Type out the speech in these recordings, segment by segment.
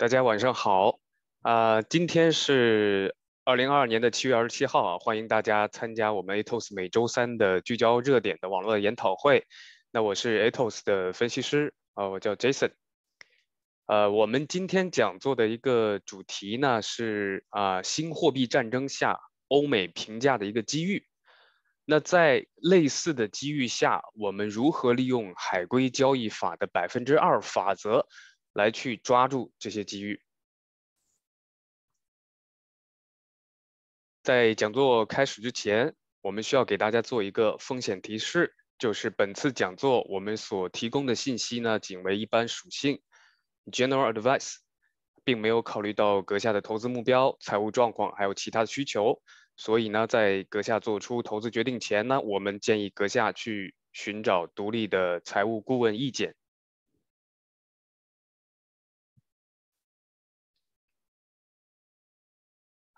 大家晚上好，啊，今天是二零二二年的七月二十七号啊，欢迎大家参加我们 AtoS 每周三的聚焦热点的网络研讨会。那我是 AtoS 的分析师啊，我叫 Jason。呃，我们今天讲座的一个主题呢是啊，新货币战争下欧美评价的一个机遇。那在类似的机遇下，我们如何利用海归交易法的百分之二法则？来去抓住这些机遇。在讲座开始之前，我们需要给大家做一个风险提示，就是本次讲座我们所提供的信息呢，仅为一般属性 （general advice），并没有考虑到阁下的投资目标、财务状况还有其他的需求。所以呢，在阁下做出投资决定前呢，我们建议阁下去寻找独立的财务顾问意见。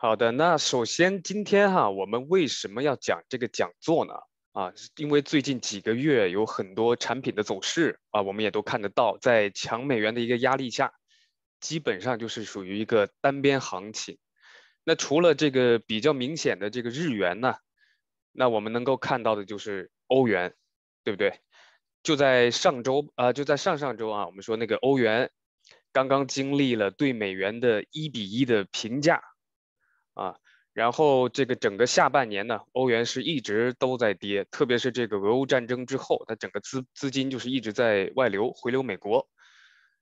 好的，那首先今天哈，我们为什么要讲这个讲座呢？啊，因为最近几个月有很多产品的走势啊，我们也都看得到，在强美元的一个压力下，基本上就是属于一个单边行情。那除了这个比较明显的这个日元呢，那我们能够看到的就是欧元，对不对？就在上周啊，就在上上周啊，我们说那个欧元刚刚经历了对美元的一比一的平价。然后这个整个下半年呢，欧元是一直都在跌，特别是这个俄乌战争之后，它整个资资金就是一直在外流回流美国。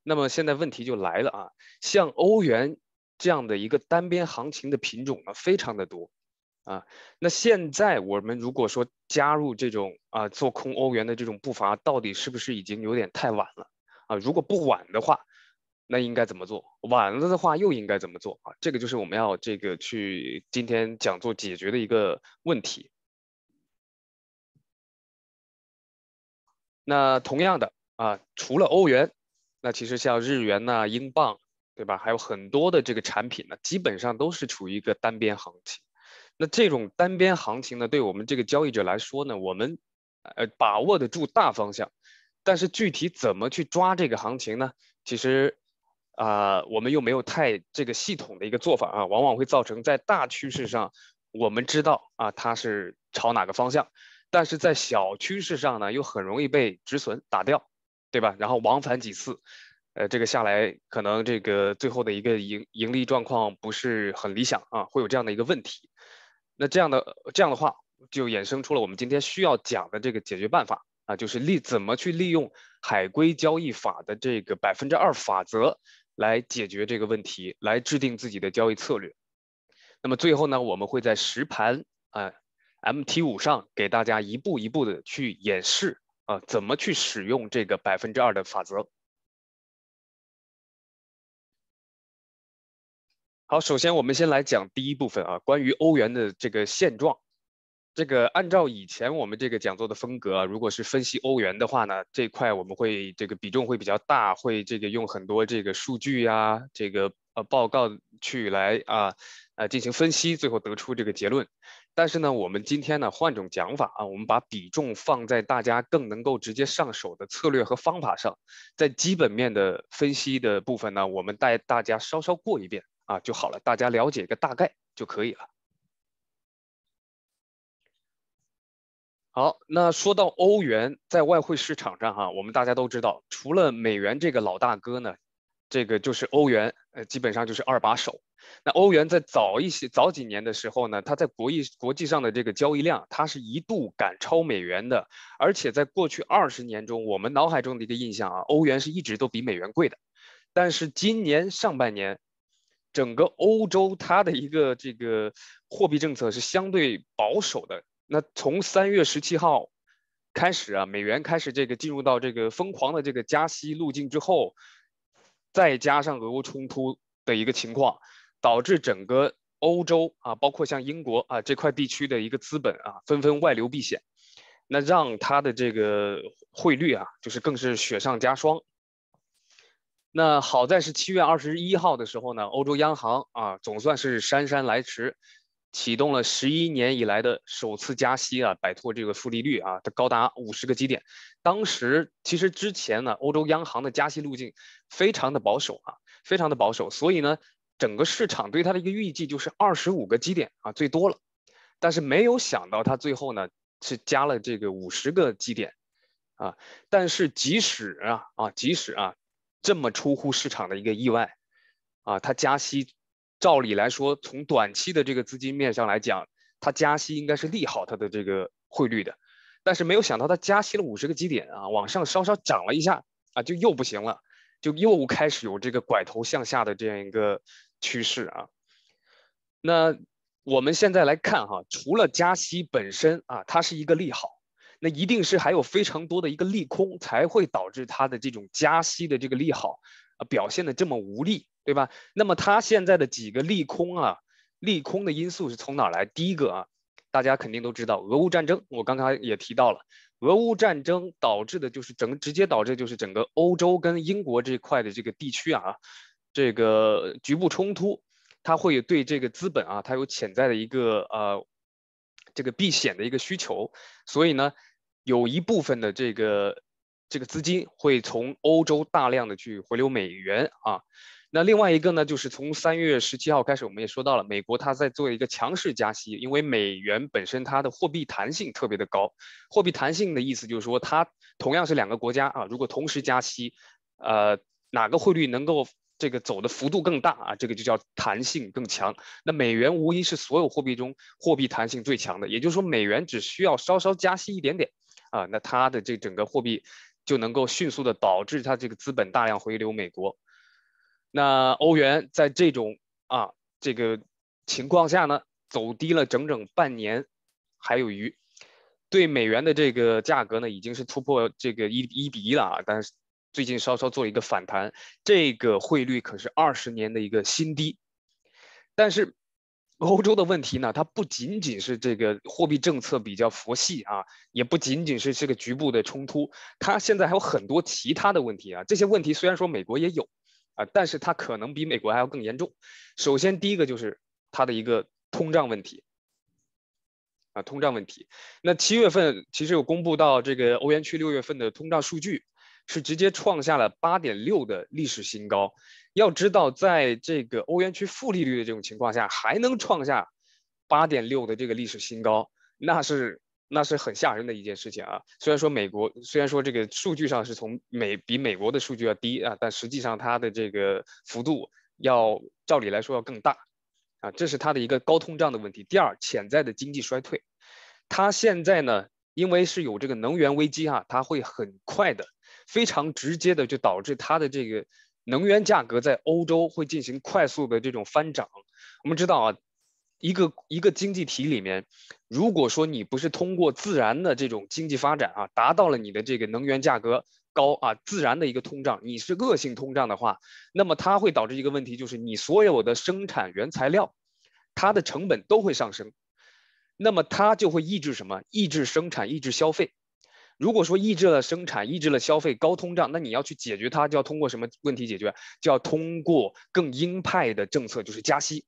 那么现在问题就来了啊，像欧元这样的一个单边行情的品种呢，非常的多啊。那现在我们如果说加入这种啊做空欧元的这种步伐，到底是不是已经有点太晚了啊？如果不晚的话。那应该怎么做？晚了的话又应该怎么做啊？这个就是我们要这个去今天讲座解决的一个问题。那同样的啊，除了欧元，那其实像日元、那英镑，对吧？还有很多的这个产品呢，基本上都是处于一个单边行情。那这种单边行情呢，对我们这个交易者来说呢，我们呃把握得住大方向，但是具体怎么去抓这个行情呢？其实。啊，我们又没有太这个系统的一个做法啊，往往会造成在大趋势上，我们知道啊它是朝哪个方向，但是在小趋势上呢，又很容易被止损打掉，对吧？然后往返几次，呃，这个下来可能这个最后的一个盈盈利状况不是很理想啊，会有这样的一个问题。那这样的这样的话，就衍生出了我们今天需要讲的这个解决办法啊，就是利怎么去利用海归交易法的这个百分之二法则。来解决这个问题，来制定自己的交易策略。那么最后呢，我们会在实盘啊，MT 五上给大家一步一步的去演示啊，怎么去使用这个百分之二的法则。好，首先我们先来讲第一部分啊，关于欧元的这个现状。这个按照以前我们这个讲座的风格，如果是分析欧元的话呢，这块我们会这个比重会比较大，会这个用很多这个数据呀，这个呃报告去来啊，呃进行分析，最后得出这个结论。但是呢，我们今天呢换种讲法啊，我们把比重放在大家更能够直接上手的策略和方法上，在基本面的分析的部分呢，我们带大家稍稍过一遍啊就好了，大家了解个大概就可以了。好，那说到欧元在外汇市场上哈，我们大家都知道，除了美元这个老大哥呢，这个就是欧元，呃，基本上就是二把手。那欧元在早一些、早几年的时候呢，它在国际国际上的这个交易量，它是一度赶超美元的。而且在过去二十年中，我们脑海中的一个印象啊，欧元是一直都比美元贵的。但是今年上半年，整个欧洲它的一个这个货币政策是相对保守的。那从三月十七号开始啊，美元开始这个进入到这个疯狂的这个加息路径之后，再加上俄乌冲突的一个情况，导致整个欧洲啊，包括像英国啊这块地区的一个资本啊，纷纷外流避险，那让它的这个汇率啊，就是更是雪上加霜。那好在是七月二十一号的时候呢，欧洲央行啊，总算是姗姗来迟。启动了十一年以来的首次加息啊，摆脱这个负利率啊，它高达五十个基点。当时其实之前呢，欧洲央行的加息路径非常的保守啊，非常的保守，所以呢，整个市场对它的一个预计就是二十五个基点啊，最多了。但是没有想到它最后呢是加了这个五十个基点啊。但是即使啊啊即使啊这么出乎市场的一个意外啊，它加息。照理来说，从短期的这个资金面上来讲，它加息应该是利好它的这个汇率的，但是没有想到它加息了五十个基点啊，往上稍稍涨了一下啊，就又不行了，就又开始有这个拐头向下的这样一个趋势啊。那我们现在来看哈，除了加息本身啊，它是一个利好，那一定是还有非常多的一个利空才会导致它的这种加息的这个利好啊表现的这么无力。对吧？那么它现在的几个利空啊，利空的因素是从哪来？第一个啊，大家肯定都知道，俄乌战争，我刚才也提到了，俄乌战争导致的就是整直接导致就是整个欧洲跟英国这块的这个地区啊，这个局部冲突，它会对这个资本啊，它有潜在的一个呃这个避险的一个需求，所以呢，有一部分的这个这个资金会从欧洲大量的去回流美元啊。那另外一个呢，就是从三月十七号开始，我们也说到了，美国它在做一个强势加息，因为美元本身它的货币弹性特别的高。货币弹性的意思就是说，它同样是两个国家啊，如果同时加息，呃，哪个汇率能够这个走的幅度更大啊，这个就叫弹性更强。那美元无疑是所有货币中货币弹性最强的，也就是说，美元只需要稍稍加息一点点啊，那它的这整个货币就能够迅速的导致它这个资本大量回流美国。那欧元在这种啊这个情况下呢，走低了整整半年还有余，对美元的这个价格呢，已经是突破这个一一比一了啊。但是最近稍稍做了一个反弹，这个汇率可是二十年的一个新低。但是欧洲的问题呢，它不仅仅是这个货币政策比较佛系啊，也不仅仅是这个局部的冲突，它现在还有很多其他的问题啊。这些问题虽然说美国也有。啊，但是它可能比美国还要更严重。首先，第一个就是它的一个通胀问题。啊，通胀问题。那七月份其实有公布到这个欧元区六月份的通胀数据，是直接创下了八点六的历史新高。要知道，在这个欧元区负利率的这种情况下，还能创下八点六的这个历史新高，那是。那是很吓人的一件事情啊！虽然说美国，虽然说这个数据上是从美比美国的数据要低啊，但实际上它的这个幅度要照理来说要更大啊，这是它的一个高通胀的问题。第二，潜在的经济衰退，它现在呢，因为是有这个能源危机哈，它会很快的、非常直接的就导致它的这个能源价格在欧洲会进行快速的这种翻涨。我们知道啊。一个一个经济体里面，如果说你不是通过自然的这种经济发展啊，达到了你的这个能源价格高啊，自然的一个通胀，你是恶性通胀的话，那么它会导致一个问题，就是你所有的生产原材料，它的成本都会上升，那么它就会抑制什么？抑制生产，抑制消费。如果说抑制了生产，抑制了消费，高通胀，那你要去解决它，就要通过什么问题解决？就要通过更鹰派的政策，就是加息。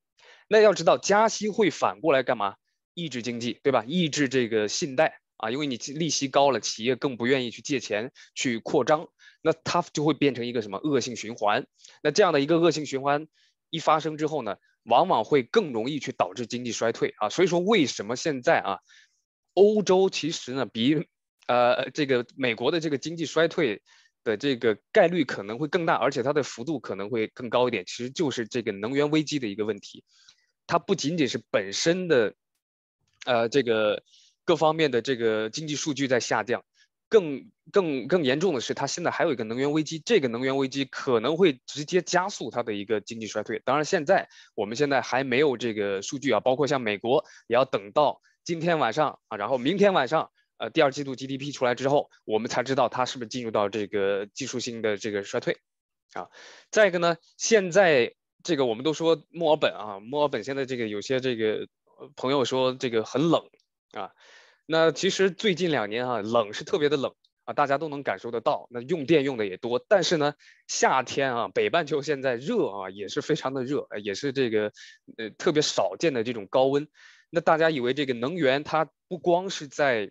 那要知道加息会反过来干嘛？抑制经济，对吧？抑制这个信贷啊，因为你利息高了，企业更不愿意去借钱去扩张，那它就会变成一个什么恶性循环？那这样的一个恶性循环一发生之后呢，往往会更容易去导致经济衰退啊。所以说，为什么现在啊，欧洲其实呢比呃这个美国的这个经济衰退的这个概率可能会更大，而且它的幅度可能会更高一点，其实就是这个能源危机的一个问题。它不仅仅是本身的，呃，这个各方面的这个经济数据在下降，更更更严重的是，它现在还有一个能源危机，这个能源危机可能会直接加速它的一个经济衰退。当然，现在我们现在还没有这个数据啊，包括像美国，也要等到今天晚上啊，然后明天晚上，呃，第二季度 GDP 出来之后，我们才知道它是不是进入到这个技术性的这个衰退啊。再一个呢，现在。这个我们都说墨尔本啊，墨尔本现在这个有些这个朋友说这个很冷啊，那其实最近两年啊，冷是特别的冷啊，大家都能感受得到。那用电用的也多，但是呢，夏天啊，北半球现在热啊，也是非常的热，也是这个呃特别少见的这种高温。那大家以为这个能源它不光是在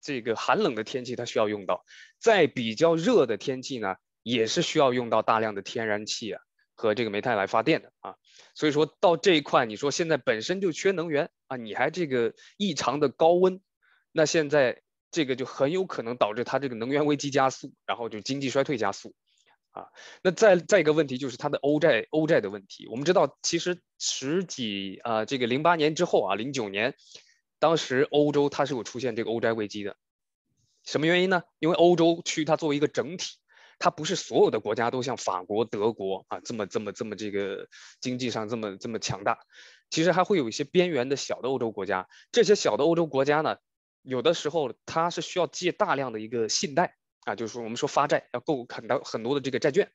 这个寒冷的天气它需要用到，在比较热的天气呢，也是需要用到大量的天然气啊。和这个煤炭来发电的啊，所以说到这一块，你说现在本身就缺能源啊，你还这个异常的高温，那现在这个就很有可能导致它这个能源危机加速，然后就经济衰退加速啊。那再再一个问题就是它的欧债欧债的问题。我们知道，其实十几啊这个零八年之后啊零九年，当时欧洲它是有出现这个欧债危机的，什么原因呢？因为欧洲区它作为一个整体。它不是所有的国家都像法国、德国啊这么这么这么这个经济上这么这么强大，其实还会有一些边缘的小的欧洲国家，这些小的欧洲国家呢，有的时候它是需要借大量的一个信贷啊，就是说我们说发债要购很多很多的这个债券。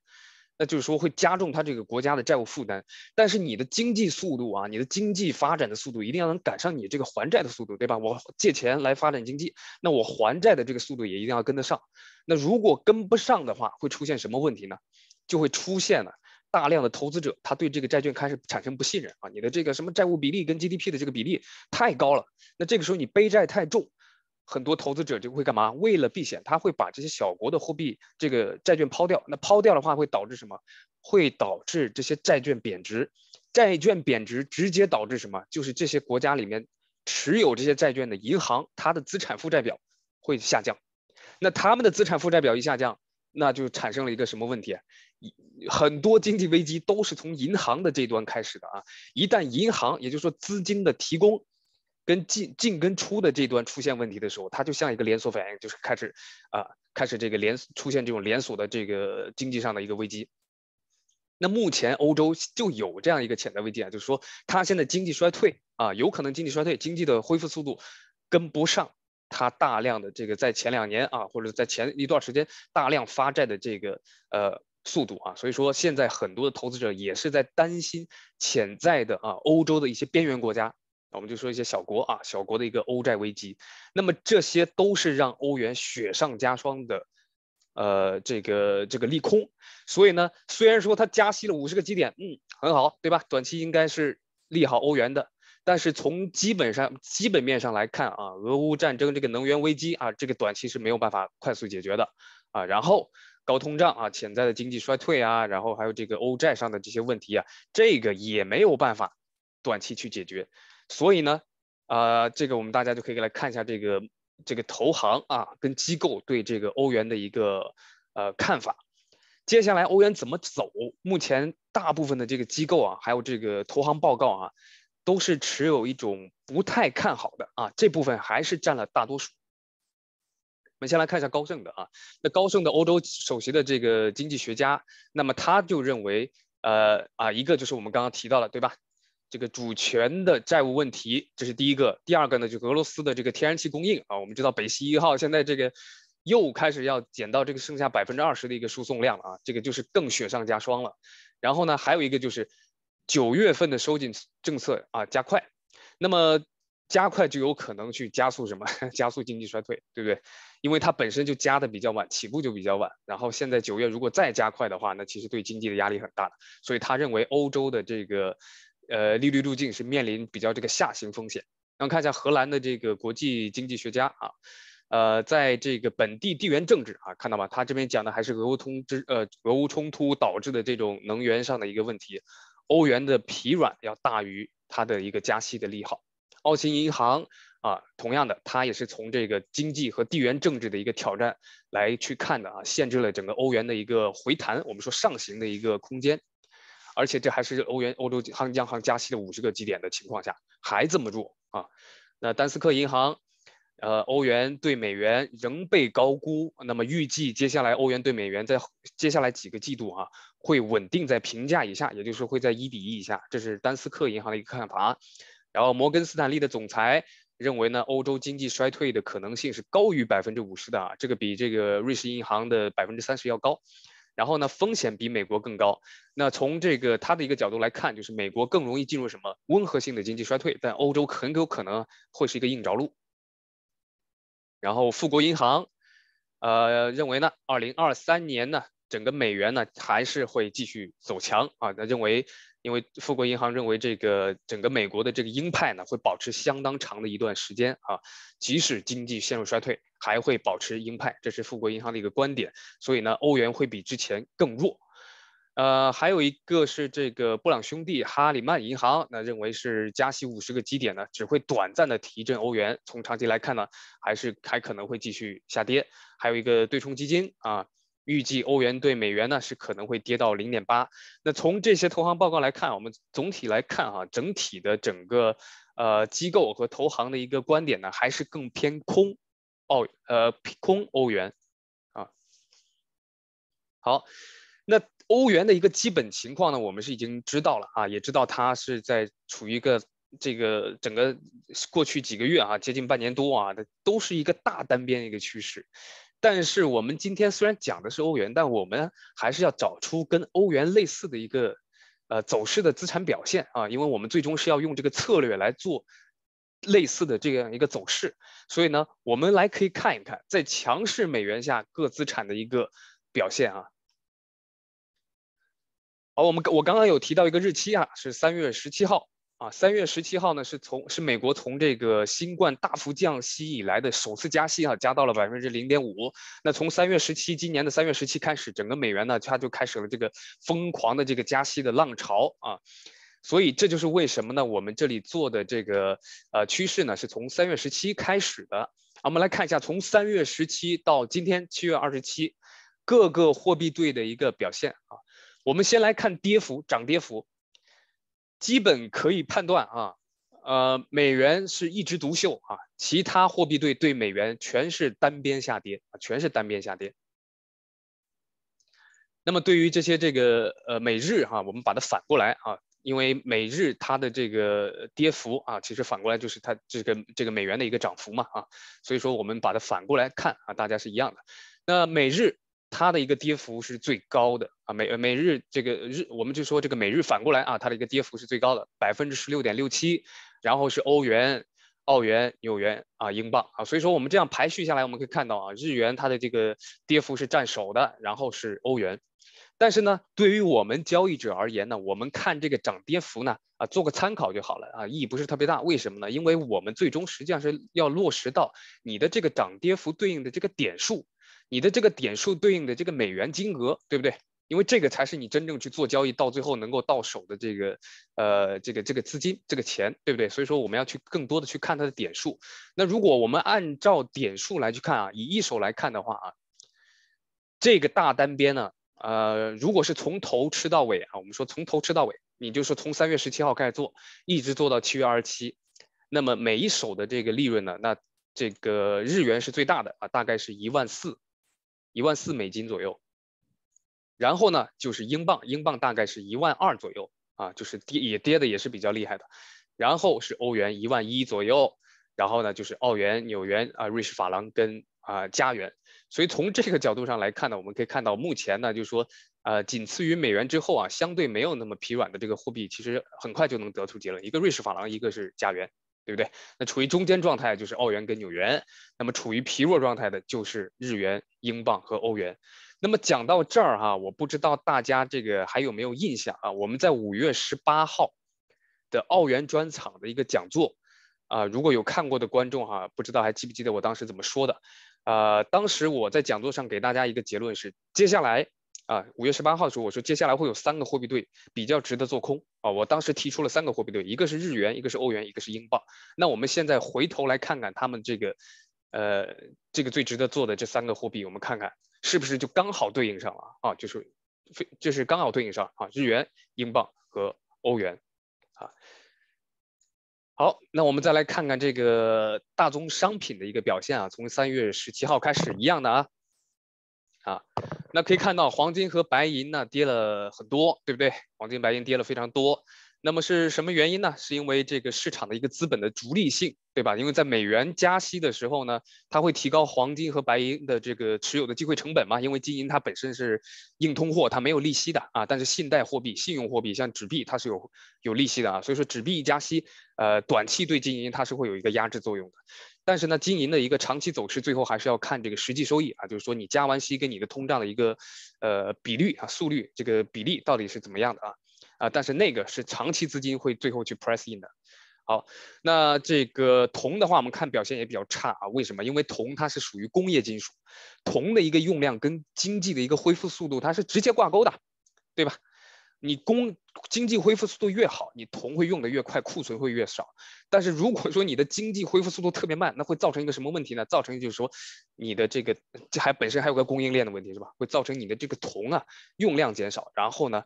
那就是说会加重他这个国家的债务负担，但是你的经济速度啊，你的经济发展的速度一定要能赶上你这个还债的速度，对吧？我借钱来发展经济，那我还债的这个速度也一定要跟得上。那如果跟不上的话，会出现什么问题呢？就会出现了大量的投资者他对这个债券开始产生不信任啊，你的这个什么债务比例跟 GDP 的这个比例太高了，那这个时候你背债太重。很多投资者就会干嘛？为了避险，他会把这些小国的货币这个债券抛掉。那抛掉的话会导致什么？会导致这些债券贬值。债券贬值直接导致什么？就是这些国家里面持有这些债券的银行，它的资产负债表会下降。那他们的资产负债表一下降，那就产生了一个什么问题？很多经济危机都是从银行的这端开始的啊！一旦银行，也就是说资金的提供，跟进进跟出的这端出现问题的时候，它就像一个连锁反应，就是开始，啊，开始这个连出现这种连锁的这个经济上的一个危机。那目前欧洲就有这样一个潜在危机啊，就是说它现在经济衰退啊，有可能经济衰退，经济的恢复速度跟不上它大量的这个在前两年啊，或者在前一段时间大量发债的这个呃速度啊，所以说现在很多的投资者也是在担心潜在的啊欧洲的一些边缘国家。我们就说一些小国啊，小国的一个欧债危机，那么这些都是让欧元雪上加霜的，呃，这个这个利空。所以呢，虽然说它加息了五十个基点，嗯，很好，对吧？短期应该是利好欧元的。但是从基本上基本面上来看啊，俄乌战争这个能源危机啊，这个短期是没有办法快速解决的啊。然后高通胀啊，潜在的经济衰退啊，然后还有这个欧债上的这些问题啊，这个也没有办法短期去解决。所以呢，啊，这个我们大家就可以来看一下这个这个投行啊跟机构对这个欧元的一个呃看法。接下来欧元怎么走？目前大部分的这个机构啊，还有这个投行报告啊，都是持有一种不太看好的啊。这部分还是占了大多数。我们先来看一下高盛的啊，那高盛的欧洲首席的这个经济学家，那么他就认为，呃啊，一个就是我们刚刚提到了，对吧？这个主权的债务问题，这是第一个。第二个呢，就是俄罗斯的这个天然气供应啊。我们知道，北溪一号现在这个又开始要减到这个剩下百分之二十的一个输送量了啊，这个就是更雪上加霜了。然后呢，还有一个就是九月份的收紧政策啊加快，那么加快就有可能去加速什么？加速经济衰退，对不对？因为它本身就加的比较晚，起步就比较晚。然后现在九月如果再加快的话，那其实对经济的压力很大。所以他认为欧洲的这个。呃，利率路径是面临比较这个下行风险。那么看一下荷兰的这个国际经济学家啊，呃，在这个本地地缘政治啊，看到吗？他这边讲的还是俄乌通知呃，俄乌冲突导致的这种能源上的一个问题，欧元的疲软要大于它的一个加息的利好。澳新银行啊，同样的，它也是从这个经济和地缘政治的一个挑战来去看的啊，限制了整个欧元的一个回弹，我们说上行的一个空间。而且这还是欧元、欧洲央央行加息的五十个基点的情况下，还这么弱啊？那丹斯克银行，呃，欧元对美元仍被高估。那么预计接下来欧元对美元在接下来几个季度啊，会稳定在平价以下，也就是会在一比一以下。这是丹斯克银行的一个看法。然后摩根斯坦利的总裁认为呢，欧洲经济衰退的可能性是高于百分之五十的啊，这个比这个瑞士银行的百分之三十要高。然后呢，风险比美国更高。那从这个他的一个角度来看，就是美国更容易进入什么温和性的经济衰退，但欧洲很有可能会是一个硬着陆。然后富国银行，呃，认为呢，二零二三年呢，整个美元呢还是会继续走强啊。那认为。因为富国银行认为，这个整个美国的这个鹰派呢，会保持相当长的一段时间啊，即使经济陷入衰退，还会保持鹰派，这是富国银行的一个观点。所以呢，欧元会比之前更弱。呃，还有一个是这个布朗兄弟哈里曼银行，那认为是加息五十个基点呢，只会短暂的提振欧元，从长期来看呢，还是还可能会继续下跌。还有一个对冲基金啊。预计欧元对美元呢是可能会跌到零点八。那从这些投行报告来看，我们总体来看哈，整体的整个呃机构和投行的一个观点呢，还是更偏空澳呃空欧元啊。好，那欧元的一个基本情况呢，我们是已经知道了啊，也知道它是在处于一个这个整个过去几个月啊，接近半年多啊，它都是一个大单边一个趋势。但是我们今天虽然讲的是欧元，但我们还是要找出跟欧元类似的一个，呃，走势的资产表现啊，因为我们最终是要用这个策略来做类似的这样一个走势，所以呢，我们来可以看一看在强势美元下各资产的一个表现啊。好，我们我刚刚有提到一个日期啊，是三月十七号。啊，三月十七号呢，是从是美国从这个新冠大幅降息以来的首次加息啊，加到了百分之零点五。那从三月十七，今年的三月十七开始，整个美元呢，它就开始了这个疯狂的这个加息的浪潮啊。所以这就是为什么呢，我们这里做的这个呃趋势呢，是从三月十七开始的啊。我们来看一下，从三月十七到今天七月二十七，各个货币对的一个表现啊。我们先来看跌幅，涨跌幅。基本可以判断啊，呃，美元是一枝独秀啊，其他货币对对美元全是单边下跌啊，全是单边下跌。那么对于这些这个呃美日哈，我们把它反过来啊，因为美日它的这个跌幅啊，其实反过来就是它这个这个美元的一个涨幅嘛啊，所以说我们把它反过来看啊，大家是一样的。那美日。它的一个跌幅是最高的啊，每每日这个日，我们就说这个每日反过来啊，它的一个跌幅是最高的，百分之十六点六七，然后是欧元、澳元、纽元啊、英镑啊，所以说我们这样排序下来，我们可以看到啊，日元它的这个跌幅是占首的，然后是欧元，但是呢，对于我们交易者而言呢，我们看这个涨跌幅呢啊，做个参考就好了啊，意义不是特别大，为什么呢？因为我们最终实际上是要落实到你的这个涨跌幅对应的这个点数。你的这个点数对应的这个美元金额，对不对？因为这个才是你真正去做交易到最后能够到手的这个，呃，这个这个资金、这个钱，对不对？所以说我们要去更多的去看它的点数。那如果我们按照点数来去看啊，以一手来看的话啊，这个大单边呢，呃，如果是从头吃到尾啊，我们说从头吃到尾，你就是从三月十七号开始做，一直做到七月二十七，那么每一手的这个利润呢，那这个日元是最大的啊，大概是一万四。一万四美金左右，然后呢就是英镑，英镑大概是一万二左右啊，就是跌也跌的也是比较厉害的，然后是欧元一万一左右，然后呢就是澳元、纽元啊、瑞士法郎跟啊加元，所以从这个角度上来看呢，我们可以看到目前呢就是说呃仅次于美元之后啊，相对没有那么疲软的这个货币，其实很快就能得出结论，一个瑞士法郎，一个是加元。对不对？那处于中间状态就是澳元跟纽元，那么处于疲弱状态的就是日元、英镑和欧元。那么讲到这儿哈，我不知道大家这个还有没有印象啊？我们在五月十八号的澳元专场的一个讲座啊，如果有看过的观众哈，不知道还记不记得我当时怎么说的？呃，当时我在讲座上给大家一个结论是，接下来。啊，五月十八号的时候，我说接下来会有三个货币对比较值得做空啊。我当时提出了三个货币对，一个是日元，一个是欧元，一个是英镑。那我们现在回头来看看他们这个，呃，这个最值得做的这三个货币，我们看看是不是就刚好对应上了啊？就是非就是刚好对应上啊，日元、英镑和欧元啊。好，那我们再来看看这个大宗商品的一个表现啊，从三月十七号开始一样的啊。啊，那可以看到黄金和白银呢跌了很多，对不对？黄金白银跌了非常多，那么是什么原因呢？是因为这个市场的一个资本的逐利性，对吧？因为在美元加息的时候呢，它会提高黄金和白银的这个持有的机会成本嘛？因为金银它本身是硬通货，它没有利息的啊。但是信贷货币、信用货币像纸币，它是有有利息的啊。所以说纸币一加息，呃，短期对金银它是会有一个压制作用的。但是呢，经营的一个长期走势，最后还是要看这个实际收益啊，就是说你加完息跟你的通胀的一个，呃，比率啊、速率这个比例到底是怎么样的啊？啊，但是那个是长期资金会最后去 press in 的。好，那这个铜的话，我们看表现也比较差啊。为什么？因为铜它是属于工业金属，铜的一个用量跟经济的一个恢复速度它是直接挂钩的，对吧？你工经济恢复速度越好，你铜会用的越快，库存会越少。但是如果说你的经济恢复速度特别慢，那会造成一个什么问题呢？造成就是说，你的这个这还本身还有个供应链的问题，是吧？会造成你的这个铜啊用量减少，然后呢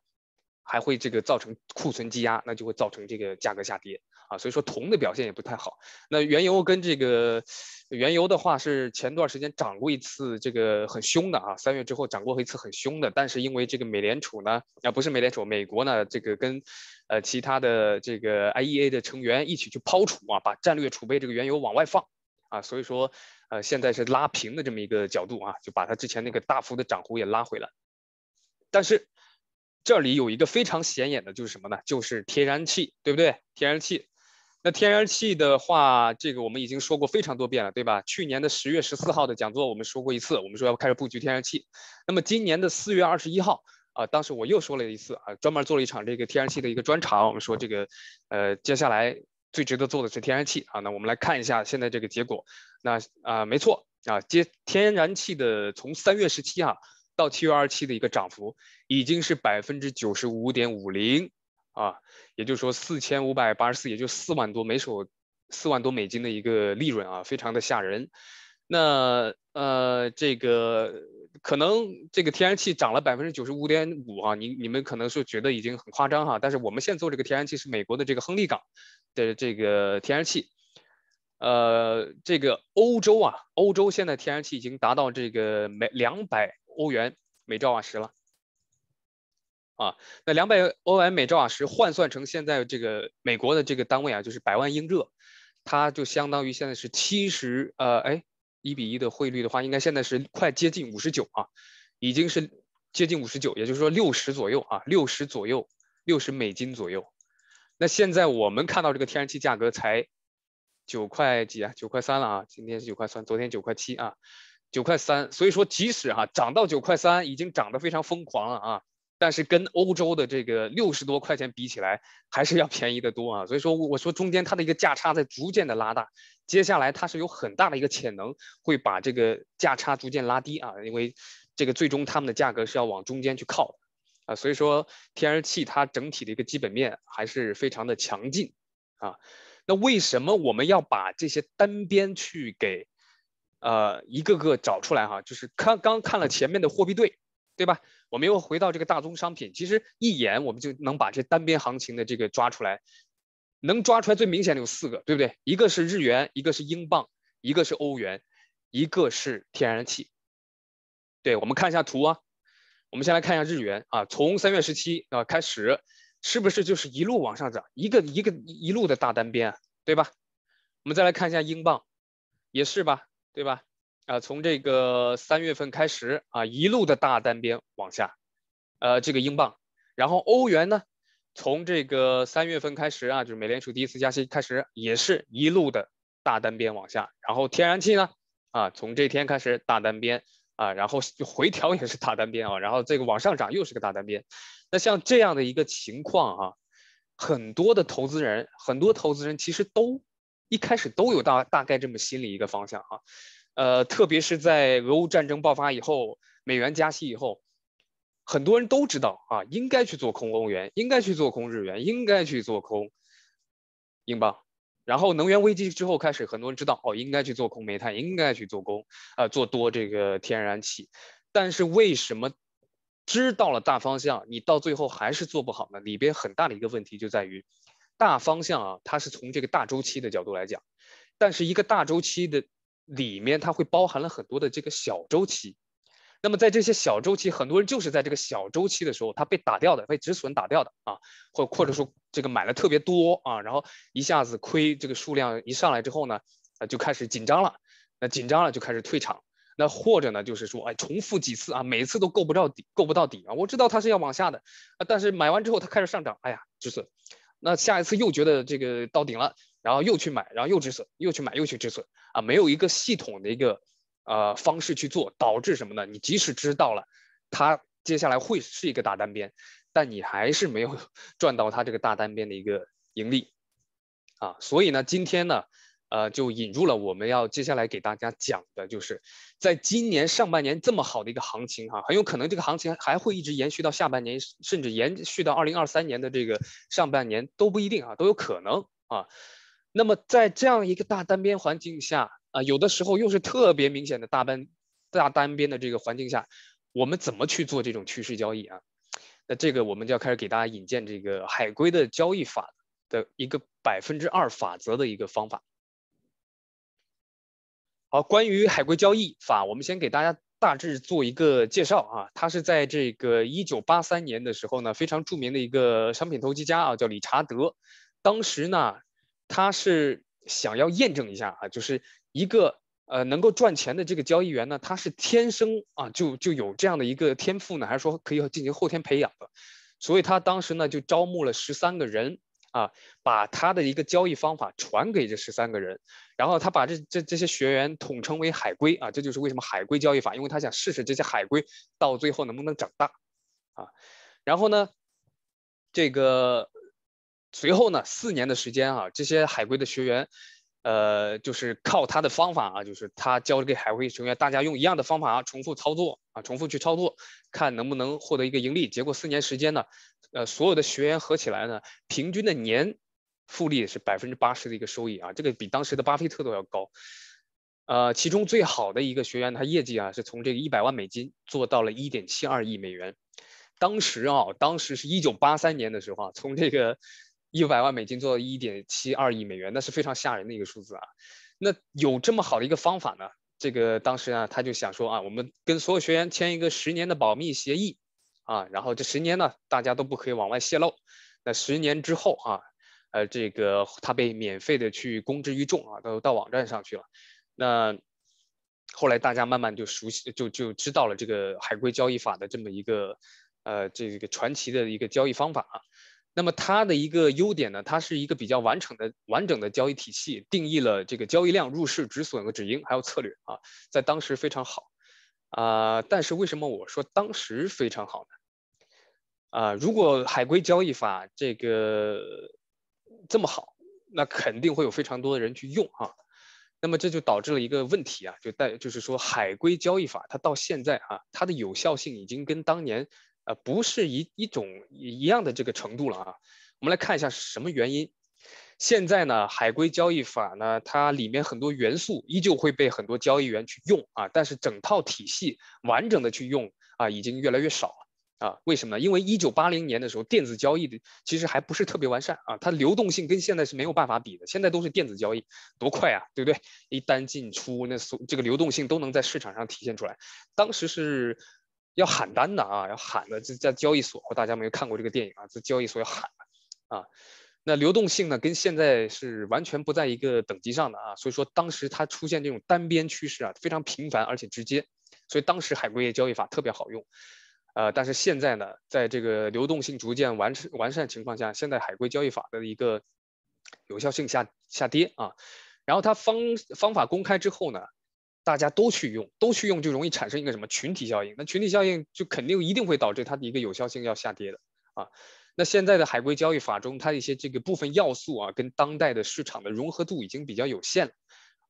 还会这个造成库存积压，那就会造成这个价格下跌。所以说铜的表现也不太好。那原油跟这个原油的话，是前段时间涨过一次，这个很凶的啊。三月之后涨过一次很凶的，但是因为这个美联储呢，啊不是美联储，美国呢，这个跟呃其他的这个 IEA 的成员一起去抛储啊，把战略储备这个原油往外放啊，所以说呃现在是拉平的这么一个角度啊，就把它之前那个大幅的涨幅也拉回来。但是这里有一个非常显眼的，就是什么呢？就是天然气，对不对？天然气。那天然气的话，这个我们已经说过非常多遍了，对吧？去年的十月十四号的讲座，我们说过一次，我们说要开始布局天然气。那么今年的四月二十一号，啊，当时我又说了一次啊，专门做了一场这个天然气的一个专场，我们说这个，呃，接下来最值得做的是天然气啊。那我们来看一下现在这个结果，那啊，没错啊，接天然气的从三月十七啊到七月二七的一个涨幅已经是百分之九十五点五零。啊，也就是说，四千五百八十四，也就四万多每手，四万多美金的一个利润啊，非常的吓人。那呃，这个可能这个天然气涨了百分之九十五点五啊，你你们可能是觉得已经很夸张哈，但是我们现在做这个天然气是美国的这个亨利港的这个天然气，呃，这个欧洲啊，欧洲现在天然气已经达到这个每两百欧元每兆瓦时了。啊，那两百欧美每兆瓦时换算成现在这个美国的这个单位啊，就是百万英热，它就相当于现在是七十呃，哎，一比一的汇率的话，应该现在是快接近五十九啊，已经是接近五十九，也就是说六十左右啊，六十左右，六十美金左右。那现在我们看到这个天然气价格才九块几啊，九块三了啊，今天是九块三，昨天九块七啊，九块三。所以说，即使哈涨到九块三，已经涨得非常疯狂了啊。但是跟欧洲的这个六十多块钱比起来，还是要便宜的多啊。所以说，我说中间它的一个价差在逐渐的拉大，接下来它是有很大的一个潜能，会把这个价差逐渐拉低啊。因为这个最终他们的价格是要往中间去靠，啊，所以说天然气它整体的一个基本面还是非常的强劲啊。那为什么我们要把这些单边去给，呃，一个个找出来哈？就是刚刚看了前面的货币对。对吧？我们又回到这个大宗商品，其实一眼我们就能把这单边行情的这个抓出来，能抓出来最明显的有四个，对不对？一个是日元，一个是英镑，一个是欧元，一个是天然气。对，我们看一下图啊，我们先来看一下日元啊，从三月十七啊开始，是不是就是一路往上涨，一个一个一路的大单边，对吧？我们再来看一下英镑，也是吧，对吧？啊，从这个三月份开始啊，一路的大单边往下，呃，这个英镑，然后欧元呢，从这个三月份开始啊，就是美联储第一次加息开始，也是一路的大单边往下。然后天然气呢，啊，从这天开始大单边啊，然后回调也是大单边啊，然后这个往上涨又是个大单边。那像这样的一个情况啊，很多的投资人，很多投资人其实都一开始都有大大概这么心理一个方向啊。呃，特别是在俄乌战争爆发以后，美元加息以后，很多人都知道啊，应该去做空欧元，应该去做空日元，应该去做空英镑。然后能源危机之后开始，很多人知道哦，应该去做空煤炭，应该去做空，呃，做多这个天然气。但是为什么知道了大方向，你到最后还是做不好呢？里边很大的一个问题就在于大方向啊，它是从这个大周期的角度来讲，但是一个大周期的。里面它会包含了很多的这个小周期，那么在这些小周期，很多人就是在这个小周期的时候，它被打掉的，被止损打掉的啊，或或者说这个买了特别多啊，然后一下子亏这个数量一上来之后呢，啊就开始紧张了，那紧张了就开始退场，那或者呢就是说哎重复几次啊，每次都够不到底，够不到底啊，我知道它是要往下的，但是买完之后它开始上涨，哎呀止损。那下一次又觉得这个到顶了。然后又去买，然后又止损，又去买，又去止损啊！没有一个系统的一个呃方式去做，导致什么呢？你即使知道了，它接下来会是一个大单边，但你还是没有 赚到它这个大单边的一个盈利啊！所以呢，今天呢，呃，就引入了我们要接下来给大家讲的，就是在今年上半年这么好的一个行情哈，很有可能这个行情还会一直延续到下半年，甚至延续到二零二三年的这个上半年都不一定啊，都有可能啊。那么，在这样一个大单边环境下啊，有的时候又是特别明显的大单大单边的这个环境下，我们怎么去做这种趋势交易啊？那这个我们就要开始给大家引荐这个海归的交易法的一个百分之二法则的一个方法。好，关于海归交易法，我们先给大家大致做一个介绍啊。它是在这个一九八三年的时候呢，非常著名的一个商品投机家啊，叫理查德，当时呢。他是想要验证一下啊，就是一个呃能够赚钱的这个交易员呢，他是天生啊就就有这样的一个天赋呢，还是说可以进行后天培养的？所以他当时呢就招募了十三个人啊，把他的一个交易方法传给这十三个人，然后他把这这这些学员统称为海龟啊，这就是为什么海龟交易法，因为他想试试这些海龟到最后能不能长大啊，然后呢，这个。随后呢，四年的时间啊，这些海归的学员，呃，就是靠他的方法啊，就是他教给海归学员，大家用一样的方法重复操作啊，重复去操作，看能不能获得一个盈利。结果四年时间呢，呃，所有的学员合起来呢，平均的年复利是百分之八十的一个收益啊，这个比当时的巴菲特都要高。呃，其中最好的一个学员，他业绩啊，是从这个一百万美金做到了一点七二亿美元。当时啊，当时是一九八三年的时候啊，从这个。一百万美金做到一点七二亿美元，那是非常吓人的一个数字啊！那有这么好的一个方法呢？这个当时啊，他就想说啊，我们跟所有学员签一个十年的保密协议啊，然后这十年呢，大家都不可以往外泄露。那十年之后啊，呃，这个他被免费的去公之于众啊，都到网站上去了。那后来大家慢慢就熟悉，就就知道了这个海归交易法的这么一个呃这个传奇的一个交易方法啊。那么它的一个优点呢，它是一个比较完整的、完整的交易体系，定义了这个交易量、入市止损和止盈，还有策略啊，在当时非常好，啊，但是为什么我说当时非常好呢？啊，如果海归交易法这个这么好，那肯定会有非常多的人去用啊。那么这就导致了一个问题啊，就带就是说海归交易法它到现在啊，它的有效性已经跟当年。呃，不是一一种一样的这个程度了啊。我们来看一下是什么原因。现在呢，海归交易法呢，它里面很多元素依旧会被很多交易员去用啊，但是整套体系完整的去用啊，已经越来越少了啊。为什么呢？因为一九八零年的时候，电子交易的其实还不是特别完善啊，它流动性跟现在是没有办法比的。现在都是电子交易，多快啊，对不对？一单进出，那所这个流动性都能在市场上体现出来。当时是。要喊单的啊，要喊的这在交易所，大家没有看过这个电影啊，在交易所要喊的啊，那流动性呢，跟现在是完全不在一个等级上的啊，所以说当时它出现这种单边趋势啊，非常频繁而且直接，所以当时海归业交易法特别好用，呃，但是现在呢，在这个流动性逐渐完善完善情况下，现在海归交易法的一个有效性下下跌啊，然后它方方法公开之后呢？大家都去用，都去用就容易产生一个什么群体效应？那群体效应就肯定一定会导致它的一个有效性要下跌的啊。那现在的海归交易法中，它的一些这个部分要素啊，跟当代的市场的融合度已经比较有限了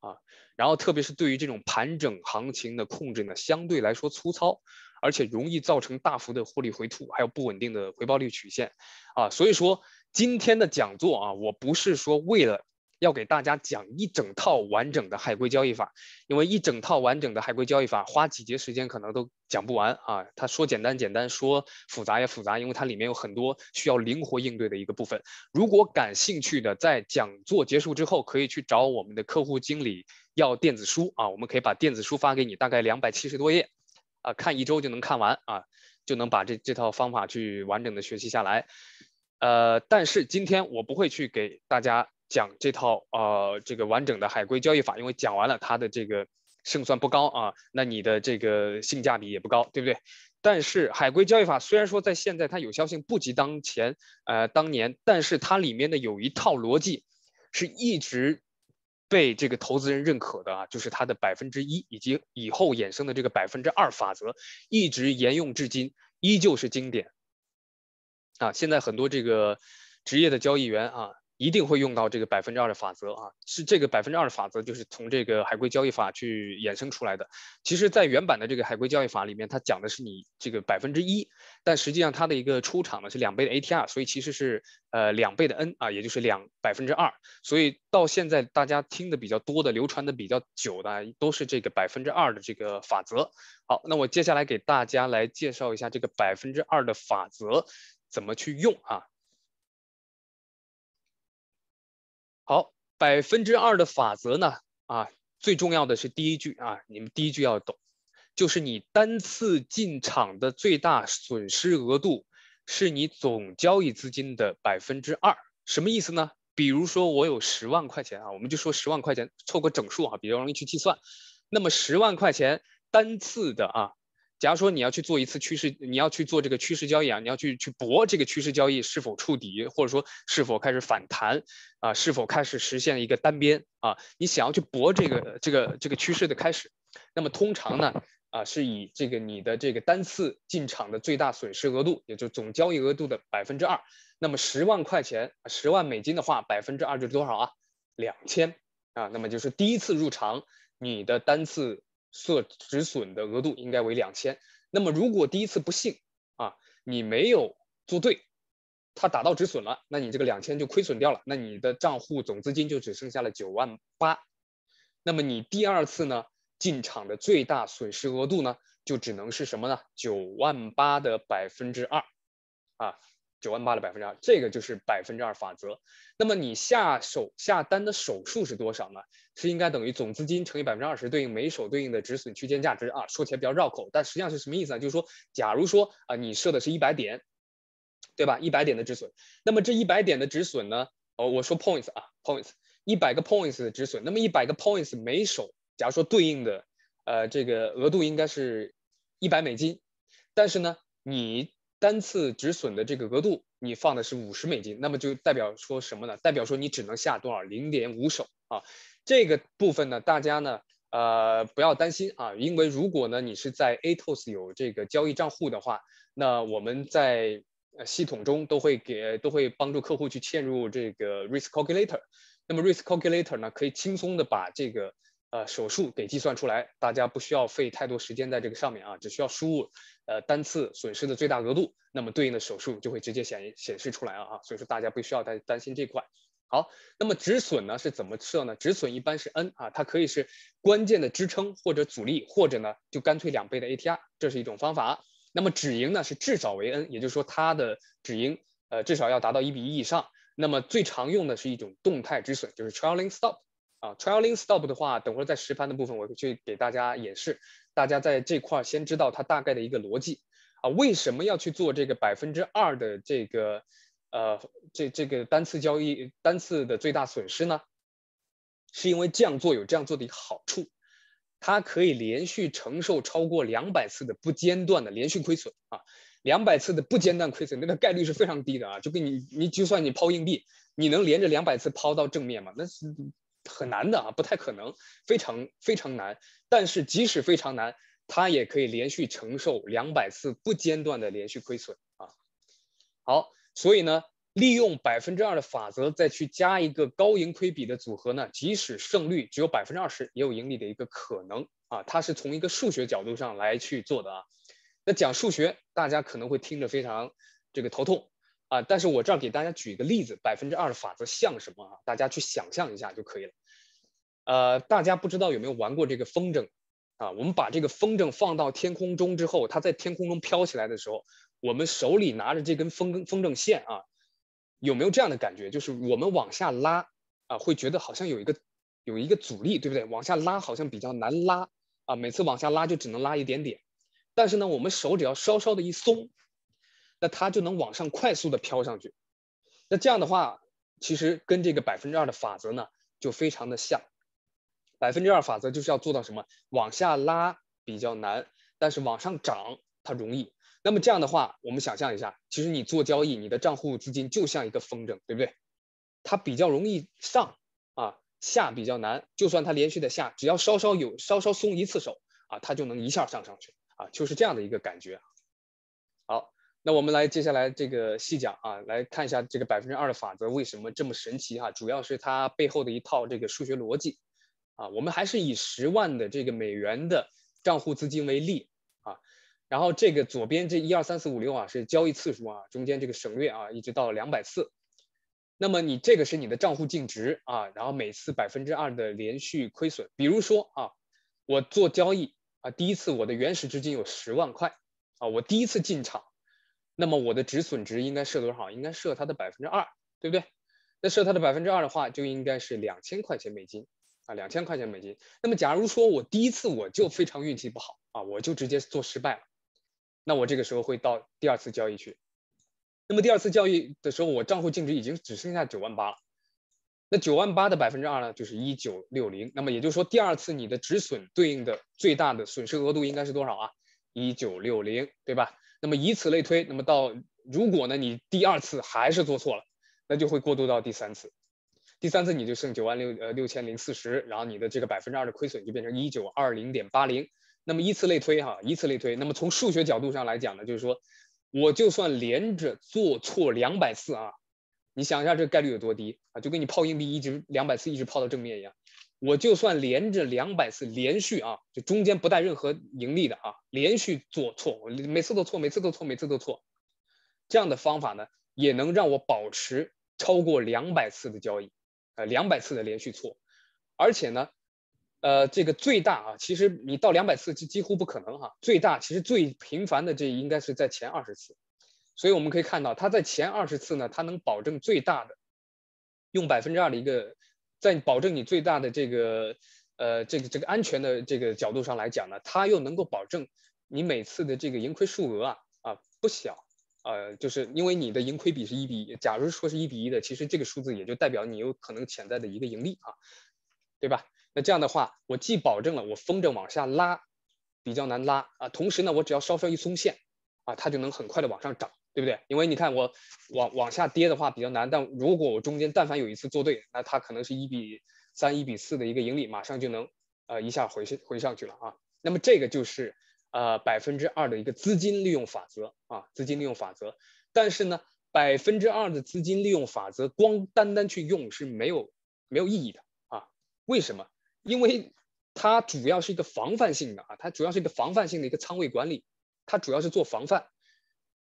啊。然后特别是对于这种盘整行情的控制呢，相对来说粗糙，而且容易造成大幅的获利回吐，还有不稳定的回报率曲线啊。所以说今天的讲座啊，我不是说为了。要给大家讲一整套完整的海归交易法，因为一整套完整的海归交易法，花几节时间可能都讲不完啊。他说简单简单，说复杂也复杂，因为它里面有很多需要灵活应对的一个部分。如果感兴趣的，在讲座结束之后，可以去找我们的客户经理要电子书啊，我们可以把电子书发给你，大概两百七十多页，啊，看一周就能看完啊，就能把这这套方法去完整的学习下来。呃，但是今天我不会去给大家。讲这套呃这个完整的海归交易法，因为讲完了它的这个胜算不高啊，那你的这个性价比也不高，对不对？但是海归交易法虽然说在现在它有效性不及当前呃当年，但是它里面的有一套逻辑，是一直被这个投资人认可的啊，就是它的百分之一以及以后衍生的这个百分之二法则，一直沿用至今，依旧是经典。啊，现在很多这个职业的交易员啊。一定会用到这个百分之二的法则啊，是这个百分之二的法则，就是从这个海归交易法去衍生出来的。其实，在原版的这个海归交易法里面，它讲的是你这个百分之一，但实际上它的一个出场呢是两倍的 ATR，所以其实是呃两倍的 N 啊，也就是两百分之二。所以到现在大家听的比较多的、流传的比较久的，都是这个百分之二的这个法则。好，那我接下来给大家来介绍一下这个百分之二的法则怎么去用啊。百分之二的法则呢？啊，最重要的是第一句啊，你们第一句要懂，就是你单次进场的最大损失额度是你总交易资金的百分之二。什么意思呢？比如说我有十万块钱啊，我们就说十万块钱，凑个整数啊，比较容易去计算。那么十万块钱单次的啊。假如说你要去做一次趋势，你要去做这个趋势交易啊，你要去去博这个趋势交易是否触底，或者说是否开始反弹，啊，是否开始实现一个单边啊，你想要去博这个这个这个趋势的开始，那么通常呢，啊，是以这个你的这个单次进场的最大损失额度，也就总交易额度的百分之二，那么十万块钱，十万美金的话，百分之二就是多少啊？两千啊，那么就是第一次入场，你的单次。设止损的额度应该为两千。那么如果第一次不幸啊，你没有做对，它达到止损了，那你这个两千就亏损掉了，那你的账户总资金就只剩下了九万八。那么你第二次呢，进场的最大损失额度呢，就只能是什么呢？九万八的百分之二，啊。九万八的百分之二，这个就是百分之二法则。那么你下手下单的手数是多少呢？是应该等于总资金乘以百分之二十，对应每手对应的止损区间价值啊。说起来比较绕口，但实际上是什么意思呢？就是说，假如说啊，你设的是一百点，对吧？一百点的止损，那么这一百点的止损呢？哦，我说 points 啊，points，一百个 points 的止损。那么一百个 points 每手，假如说对应的呃这个额度应该是一百美金，但是呢，你。单次止损的这个额度，你放的是五十美金，那么就代表说什么呢？代表说你只能下多少零点五手啊？这个部分呢，大家呢，呃，不要担心啊，因为如果呢你是在 Atos 有这个交易账户的话，那我们在系统中都会给都会帮助客户去嵌入这个 Risk Calculator，那么 Risk Calculator 呢，可以轻松的把这个。呃，手术给计算出来，大家不需要费太多时间在这个上面啊，只需要输入呃单次损失的最大额度，那么对应的手术就会直接显显示出来啊。所以说大家不需要担担心这块。好，那么止损呢是怎么设呢？止损一般是 n 啊，它可以是关键的支撑或者阻力，或者呢就干脆两倍的 ATR，这是一种方法。那么止盈呢是至少为 n，也就是说它的止盈呃至少要达到一比一以上。那么最常用的是一种动态止损，就是 trailing stop。啊，trailing stop 的话，等会儿在实盘的部分我会去给大家演示。大家在这块儿先知道它大概的一个逻辑啊，为什么要去做这个百分之二的这个呃这这个单次交易单次的最大损失呢？是因为这样做有这样做的一个好处，它可以连续承受超过两百次的不间断的连续亏损啊，两百次的不间断亏损，那个概率是非常低的啊。就跟你你就算你抛硬币，你能连着两百次抛到正面吗？那是。很难的啊，不太可能，非常非常难。但是即使非常难，它也可以连续承受两百次不间断的连续亏损啊。好，所以呢，利用百分之二的法则，再去加一个高盈亏比的组合呢，即使胜率只有百分之二十，也有盈利的一个可能啊。它是从一个数学角度上来去做的啊。那讲数学，大家可能会听着非常这个头痛。啊！但是我这儿给大家举一个例子，百分之二的法则像什么啊？大家去想象一下就可以了。呃，大家不知道有没有玩过这个风筝啊？我们把这个风筝放到天空中之后，它在天空中飘起来的时候，我们手里拿着这根风风筝线啊，有没有这样的感觉？就是我们往下拉啊，会觉得好像有一个有一个阻力，对不对？往下拉好像比较难拉啊，每次往下拉就只能拉一点点。但是呢，我们手只要稍稍的一松。那它就能往上快速的飘上去，那这样的话，其实跟这个百分之二的法则呢，就非常的像。百分之二法则就是要做到什么？往下拉比较难，但是往上涨它容易。那么这样的话，我们想象一下，其实你做交易，你的账户资金就像一个风筝，对不对？它比较容易上，啊下比较难。就算它连续的下，只要稍稍有稍稍松一次手啊，它就能一下上上去啊，就是这样的一个感觉。好。那我们来接下来这个细讲啊，来看一下这个百分之二的法则为什么这么神奇哈，主要是它背后的一套这个数学逻辑啊。我们还是以十万的这个美元的账户资金为例啊，然后这个左边这一二三四五六啊是交易次数啊，中间这个省略啊，一直到两百次。那么你这个是你的账户净值啊，然后每次百分之二的连续亏损，比如说啊，我做交易啊，第一次我的原始资金有十万块啊，我第一次进场。那么我的止损值应该设多少？应该设它的百分之二，对不对？那设它的百分之二的话，就应该是两千块钱美金啊，两千块钱美金。那么假如说我第一次我就非常运气不好啊，我就直接做失败了，那我这个时候会到第二次交易去。那么第二次交易的时候，我账户净值已经只剩下九万八了。那九万八的百分之二呢，就是一九六零。那么也就是说，第二次你的止损对应的最大的损失额度应该是多少啊？一九六零，对吧？那么以此类推，那么到如果呢，你第二次还是做错了，那就会过渡到第三次，第三次你就剩九万六呃六千零四十，然后你的这个百分之二的亏损就变成一九二零点八零，那么以此类推哈，以此类推，那么从数学角度上来讲呢，就是说，我就算连着做错两百次啊，你想一下这概率有多低啊，就跟你抛硬币一直两百次一直抛到正面一样。我就算连着两百次连续啊，就中间不带任何盈利的啊，连续做错，每次都错，每次都错，每次都错，这样的方法呢，也能让我保持超过两百次的交易，呃，两百次的连续错，而且呢，呃，这个最大啊，其实你到两百次就几乎不可能哈，最大其实最频繁的这应该是在前二十次，所以我们可以看到，它在前二十次呢，它能保证最大的用百分之二的一个。在保证你最大的这个，呃，这个这个安全的这个角度上来讲呢，它又能够保证你每次的这个盈亏数额啊啊不小，呃，就是因为你的盈亏比是一比一，假如说是一比一的，其实这个数字也就代表你有可能潜在的一个盈利啊，对吧？那这样的话，我既保证了我风筝往下拉比较难拉啊，同时呢，我只要稍稍一松线啊，它就能很快的往上涨。对不对？因为你看我往往下跌的话比较难，但如果我中间但凡有一次做对，那它可能是一比三、一比四的一个盈利，马上就能呃一下回回上去了啊。那么这个就是呃百分之二的一个资金利用法则啊，资金利用法则。但是呢，百分之二的资金利用法则光单单去用是没有没有意义的啊。为什么？因为它主要是一个防范性的啊，它主要是一个防范性的一个仓位管理，它主要是做防范。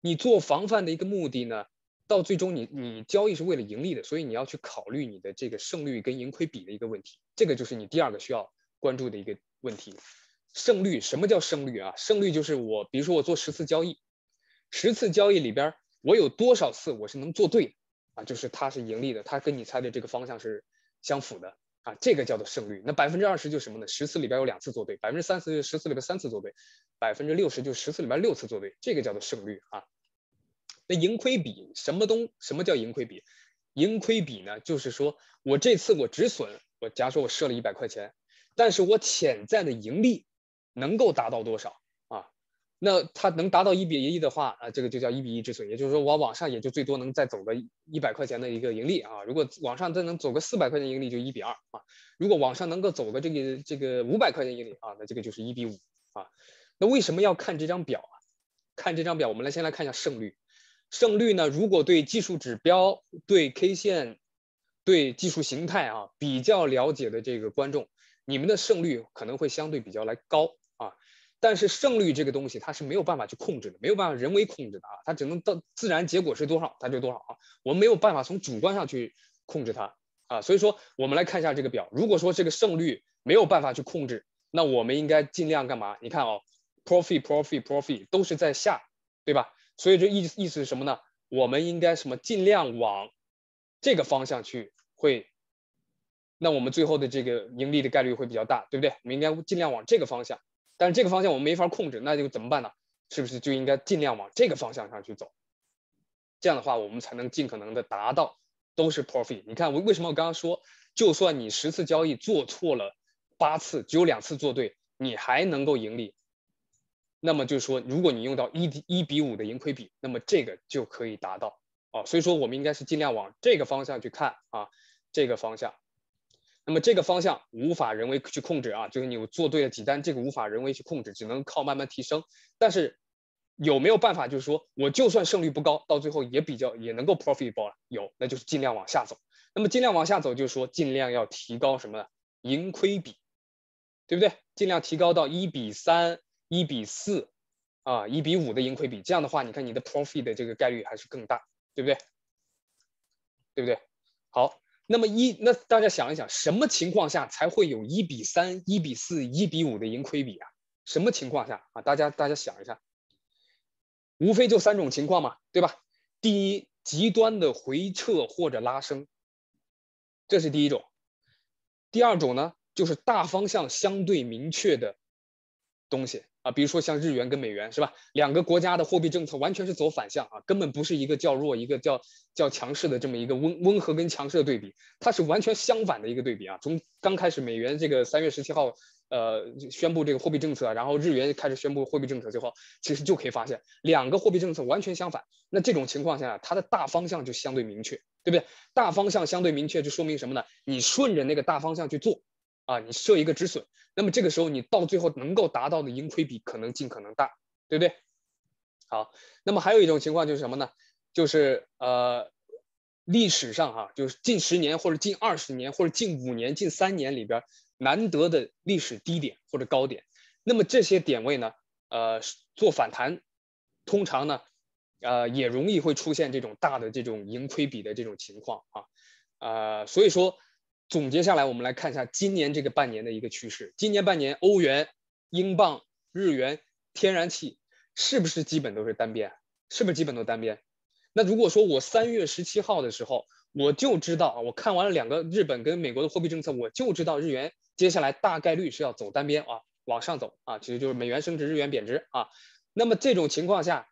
你做防范的一个目的呢，到最终你你交易是为了盈利的，所以你要去考虑你的这个胜率跟盈亏比的一个问题，这个就是你第二个需要关注的一个问题。胜率什么叫胜率啊？胜率就是我，比如说我做十次交易，十次交易里边我有多少次我是能做对啊？就是它是盈利的，它跟你猜的这个方向是相符的。啊，这个叫做胜率，那百分之二十就是什么呢？十次里边有两次做对，百分之三十，十次里边三次做对，百分之六十就十次里边六次做对，这个叫做胜率啊。那盈亏比什么东？什么叫盈亏比？盈亏比呢？就是说我这次我止损，我假如说我设了一百块钱，但是我潜在的盈利能够达到多少？那它能达到一比一的话，啊，这个就叫一比一止损，也就是说往网上也就最多能再走个一百块钱的一个盈利啊。如果网上再能走个四百块钱盈利，就一比二啊。如果网上能够走个这个这个五百块钱盈利啊，那这个就是一比五啊。那为什么要看这张表啊？看这张表，我们来先来看一下胜率。胜率呢，如果对技术指标、对 K 线、对技术形态啊比较了解的这个观众，你们的胜率可能会相对比较来高。但是胜率这个东西，它是没有办法去控制的，没有办法人为控制的啊，它只能到自然结果是多少，它就多少啊。我们没有办法从主观上去控制它啊。所以说，我们来看一下这个表。如果说这个胜率没有办法去控制，那我们应该尽量干嘛？你看哦，profit profit profit 都是在下，对吧？所以这意意思是什么呢？我们应该什么？尽量往这个方向去会，那我们最后的这个盈利的概率会比较大，对不对？我们应该尽量往这个方向。但是这个方向我们没法控制，那就怎么办呢？是不是就应该尽量往这个方向上去走？这样的话，我们才能尽可能的达到都是 profit。你看，我为什么我刚刚说，就算你十次交易做错了八次，只有两次做对，你还能够盈利？那么就是说，如果你用到一比一比五的盈亏比，那么这个就可以达到啊。所以说，我们应该是尽量往这个方向去看啊，这个方向。那么这个方向无法人为去控制啊，就是你做对了几单，这个无法人为去控制，只能靠慢慢提升。但是有没有办法，就是说我就算胜率不高，到最后也比较也能够 profitable？有，那就是尽量往下走。那么尽量往下走，就是说尽量要提高什么盈亏比，对不对？尽量提高到一比三、一比四啊、一比五的盈亏比，这样的话，你看你的 profit 的这个概率还是更大，对不对？对不对？好。那么一，那大家想一想，什么情况下才会有一比三、一比四、一比五的盈亏比啊？什么情况下啊？大家大家想一下，无非就三种情况嘛，对吧？第一，极端的回撤或者拉升，这是第一种；第二种呢，就是大方向相对明确的东西。啊，比如说像日元跟美元是吧？两个国家的货币政策完全是走反向啊，根本不是一个较弱一个叫叫强势的这么一个温温和跟强势的对比，它是完全相反的一个对比啊。从刚开始美元这个三月十七号呃宣布这个货币政策，然后日元开始宣布货币政策之后，其实就可以发现两个货币政策完全相反。那这种情况下，它的大方向就相对明确，对不对？大方向相对明确，就说明什么呢？你顺着那个大方向去做。啊，你设一个止损，那么这个时候你到最后能够达到的盈亏比可能尽可能大，对不对？好，那么还有一种情况就是什么呢？就是呃，历史上哈，就是近十年或者近二十年或者近五年、近三年里边难得的历史低点或者高点，那么这些点位呢，呃，做反弹，通常呢，呃，也容易会出现这种大的这种盈亏比的这种情况啊，呃，所以说。总结下来，我们来看一下今年这个半年的一个趋势。今年半年，欧元、英镑、日元、天然气是不是基本都是单边？是不是基本都单边？那如果说我三月十七号的时候，我就知道，啊，我看完了两个日本跟美国的货币政策，我就知道日元接下来大概率是要走单边啊，往上走啊，其实就是美元升值，日元贬值啊。那么这种情况下，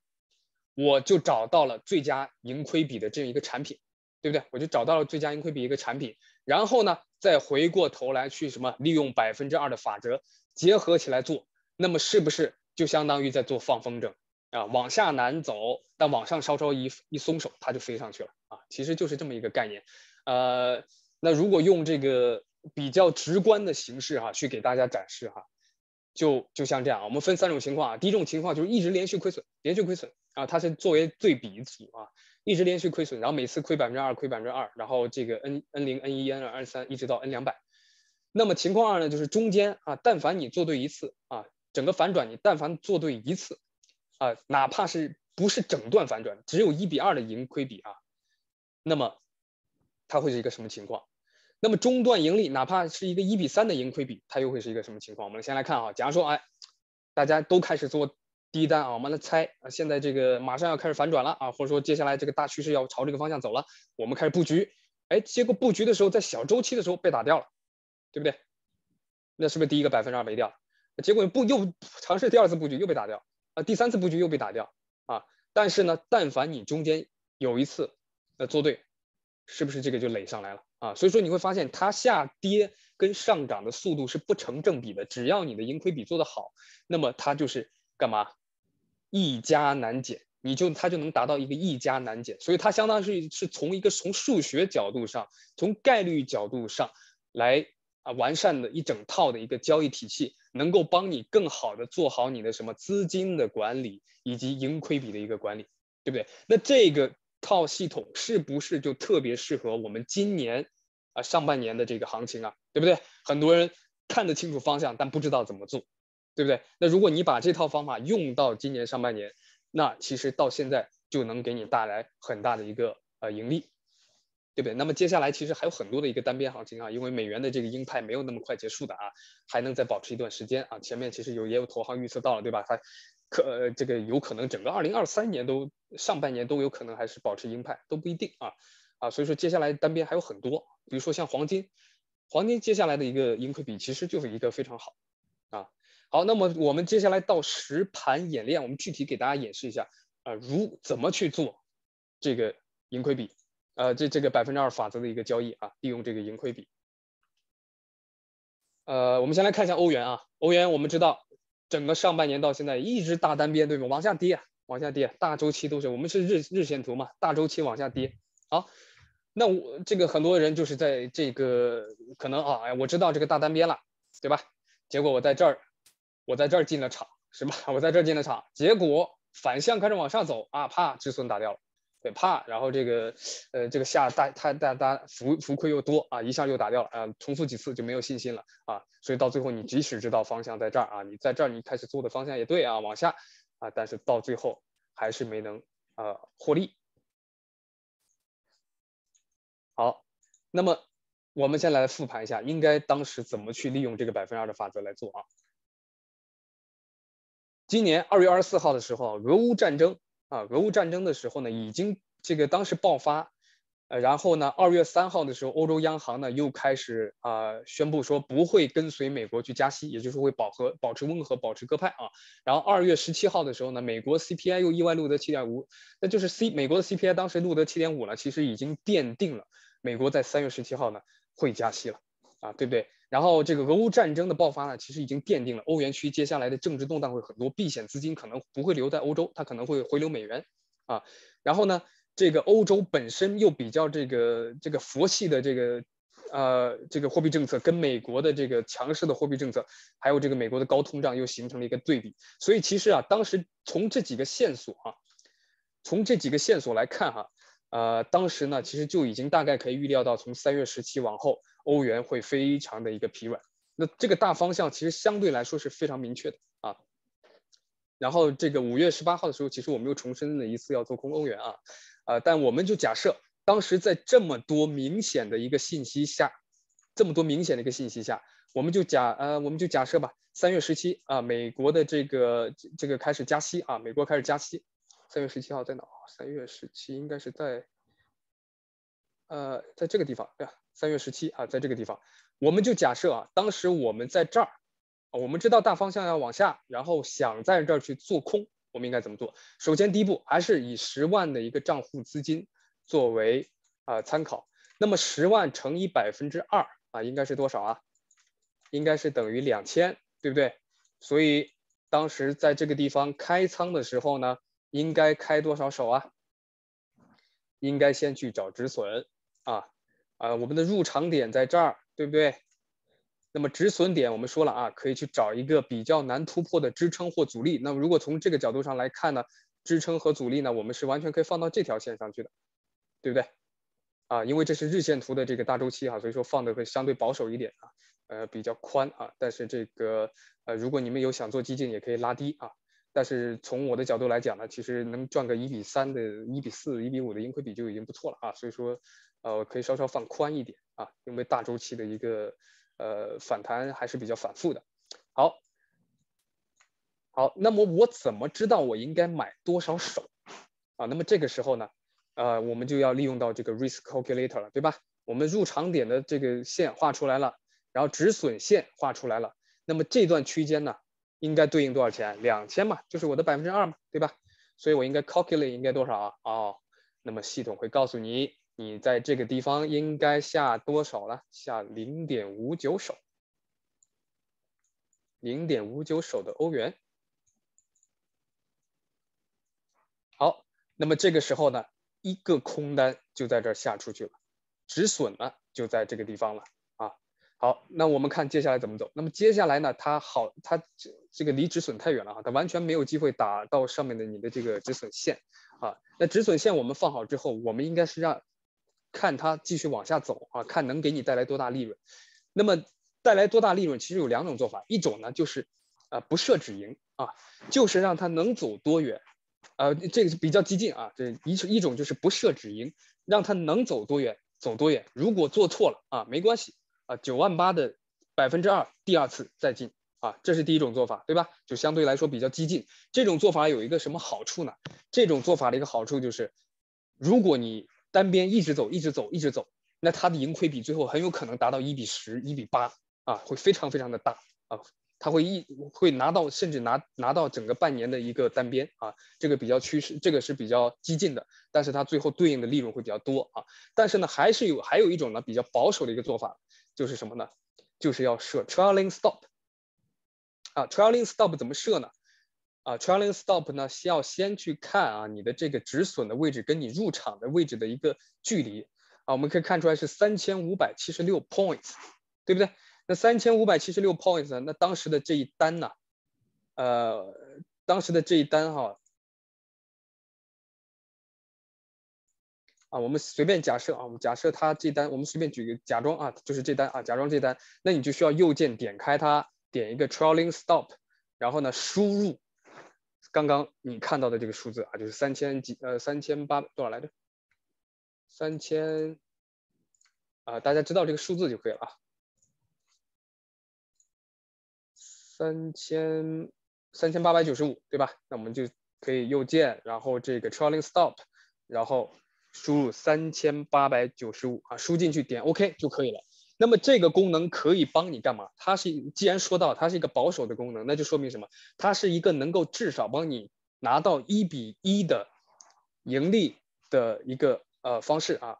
我就找到了最佳盈亏比的这样一个产品，对不对？我就找到了最佳盈亏比一个产品。然后呢，再回过头来去什么利用百分之二的法则结合起来做，那么是不是就相当于在做放风筝啊？往下难走，但往上稍稍一一松手，它就飞上去了啊！其实就是这么一个概念。呃，那如果用这个比较直观的形式哈，去给大家展示哈，就就像这样我们分三种情况啊，第一种情况就是一直连续亏损，连续亏损啊，它是作为对比组啊。一直连续亏损，然后每次亏百分之二，亏百分之二，然后这个 n n 零 n 一 n 二 n 三，一直到 n 两百。那么情况二呢，就是中间啊，但凡你做对一次啊，整个反转你但凡做对一次啊，哪怕是不是整段反转，只有一比二的盈亏比啊，那么它会是一个什么情况？那么中段盈利，哪怕是一个一比三的盈亏比，它又会是一个什么情况？我们先来看啊，假如说哎，大家都开始做。第一单啊，我们来猜啊，现在这个马上要开始反转了啊，或者说接下来这个大趋势要朝这个方向走了，我们开始布局，哎，结果布局的时候在小周期的时候被打掉了，对不对？那是不是第一个百分之二没掉？结果布又尝试第二次布局又被打掉啊，第三次布局又被打掉啊，但是呢，但凡你中间有一次呃做对，是不是这个就垒上来了啊？所以说你会发现它下跌跟上涨的速度是不成正比的，只要你的盈亏比做得好，那么它就是。干嘛？一加难减，你就它就能达到一个一加难减，所以它相当于是是从一个从数学角度上，从概率角度上来啊完善的一整套的一个交易体系，能够帮你更好的做好你的什么资金的管理以及盈亏比的一个管理，对不对？那这个套系统是不是就特别适合我们今年啊上半年的这个行情啊，对不对？很多人看得清楚方向，但不知道怎么做。对不对？那如果你把这套方法用到今年上半年，那其实到现在就能给你带来很大的一个呃盈利，对不对？那么接下来其实还有很多的一个单边行情啊，因为美元的这个鹰派没有那么快结束的啊，还能再保持一段时间啊。前面其实有也有投行预测到了，对吧？它可这个有可能整个二零二三年都上半年都有可能还是保持鹰派都不一定啊啊，所以说接下来单边还有很多，比如说像黄金，黄金接下来的一个盈亏比其实就是一个非常好。好，那么我们接下来到实盘演练，我们具体给大家演示一下啊，如怎么去做这个盈亏比，呃，这这个百分之二法则的一个交易啊，利用这个盈亏比，呃，我们先来看一下欧元啊，欧元我们知道整个上半年到现在一直大单边对吧？往下跌，往下跌，大周期都是我们是日日线图嘛，大周期往下跌。好，那我这个很多人就是在这个可能啊，哎，我知道这个大单边了，对吧？结果我在这儿。我在这儿进了场，是吧？我在这儿进了场，结果反向开始往上走啊，啪止损打掉了，对，啪，然后这个呃，这个下大太大大浮浮亏又多啊，一下又打掉了啊，重复几次就没有信心了啊，所以到最后你即使知道方向在这儿啊，你在这儿你开始做的方向也对啊，往下啊，但是到最后还是没能呃获利。好，那么我们先来复盘一下，应该当时怎么去利用这个百分二的法则来做啊？今年二月二十四号的时候，俄乌战争啊，俄乌战争的时候呢，已经这个当时爆发，呃，然后呢，二月三号的时候，欧洲央行呢又开始啊宣布说不会跟随美国去加息，也就是会保和保持温和，保持鸽派啊。然后二月十七号的时候呢，美国 CPI 又意外录得七点五，那就是 C 美国的 CPI 当时录得七点五了，其实已经奠定了美国在三月十七号呢会加息了啊，对不对？然后这个俄乌战争的爆发呢，其实已经奠定了欧元区接下来的政治动荡会很多，避险资金可能不会留在欧洲，它可能会回流美元，啊，然后呢，这个欧洲本身又比较这个这个佛系的这个，呃，这个货币政策跟美国的这个强势的货币政策，还有这个美国的高通胀又形成了一个对比，所以其实啊，当时从这几个线索啊，从这几个线索来看哈，呃，当时呢，其实就已经大概可以预料到从三月十七往后。欧元会非常的一个疲软，那这个大方向其实相对来说是非常明确的啊。然后这个五月十八号的时候，其实我们又重申了一次要做空欧元啊，啊，但我们就假设当时在这么多明显的一个信息下，这么多明显的一个信息下，我们就假呃，我们就假设吧。三月十七啊，美国的这个这个开始加息啊，美国开始加息。三月十七号在哪？三月十七应该是在。呃，在这个地方，三月十七啊，在这个地方，我们就假设啊，当时我们在这儿，我们知道大方向要往下，然后想在这儿去做空，我们应该怎么做？首先第一步还是以十万的一个账户资金作为啊参考，那么十万乘以百分之二啊，应该是多少啊？应该是等于两千，对不对？所以当时在这个地方开仓的时候呢，应该开多少手啊？应该先去找止损。啊，啊，我们的入场点在这儿，对不对？那么止损点我们说了啊，可以去找一个比较难突破的支撑或阻力。那么如果从这个角度上来看呢，支撑和阻力呢，我们是完全可以放到这条线上去的，对不对？啊，因为这是日线图的这个大周期哈，所以说放的会相对保守一点啊，呃，比较宽啊。但是这个呃，如果你们有想做激进，也可以拉低啊。但是从我的角度来讲呢，其实能赚个一比三的、一比四、一比五的盈亏比就已经不错了啊，所以说。呃，可以稍稍放宽一点啊，因为大周期的一个呃反弹还是比较反复的。好，好，那么我怎么知道我应该买多少手啊？那么这个时候呢，呃，我们就要利用到这个 risk calculator 了，对吧？我们入场点的这个线画出来了，然后止损线画出来了，那么这段区间呢，应该对应多少钱？两千嘛，就是我的百分之二嘛，对吧？所以我应该 calculate 应该多少啊？哦，那么系统会告诉你。你在这个地方应该下多少了？下零点五九手，零点五九手的欧元。好，那么这个时候呢，一个空单就在这儿下出去了，止损呢就在这个地方了啊。好，那我们看接下来怎么走。那么接下来呢，它好，它这这个离止损太远了啊，它完全没有机会打到上面的你的这个止损线啊。那止损线我们放好之后，我们应该是让。看它继续往下走啊，看能给你带来多大利润。那么带来多大利润，其实有两种做法，一种呢就是，啊不设止盈啊，就是让它能走多远，呃这个比较激进啊。这一一种就是不设止盈，让它能走多远走多远。如果做错了啊，没关系啊，九万八的百分之二，第二次再进啊，这是第一种做法，对吧？就相对来说比较激进。这种做法有一个什么好处呢？这种做法的一个好处就是，如果你。单边一直走，一直走，一直走，那它的盈亏比最后很有可能达到一比十一比八啊，会非常非常的大啊，他会一会拿到甚至拿拿到整个半年的一个单边啊，这个比较趋势，这个是比较激进的，但是它最后对应的利润会比较多啊。但是呢，还是有还有一种呢比较保守的一个做法，就是什么呢？就是要设 trailing stop 啊，trailing stop 怎么设呢？啊，trailing stop 呢，需要先去看啊，你的这个止损的位置跟你入场的位置的一个距离啊，我们可以看出来是三千五百七十六 points，对不对？那三千五百七十六 points，那当时的这一单呢，呃，当时的这一单哈，啊，我们随便假设啊，我们假设他这单，我们随便举个，假装啊，就是这单啊，假装这单，那你就需要右键点开它，点一个 trailing stop，然后呢，输入。刚刚你看到的这个数字啊，就是三千几呃三千八多少来着？三千啊，大家知道这个数字就可以了啊。三千三千八百九十五对吧？那我们就可以右键，然后这个 trailing stop，然后输入三千八百九十五啊，输进去点 OK 就可以了。那么这个功能可以帮你干嘛？它是既然说到它是一个保守的功能，那就说明什么？它是一个能够至少帮你拿到一比一的盈利的一个呃方式啊。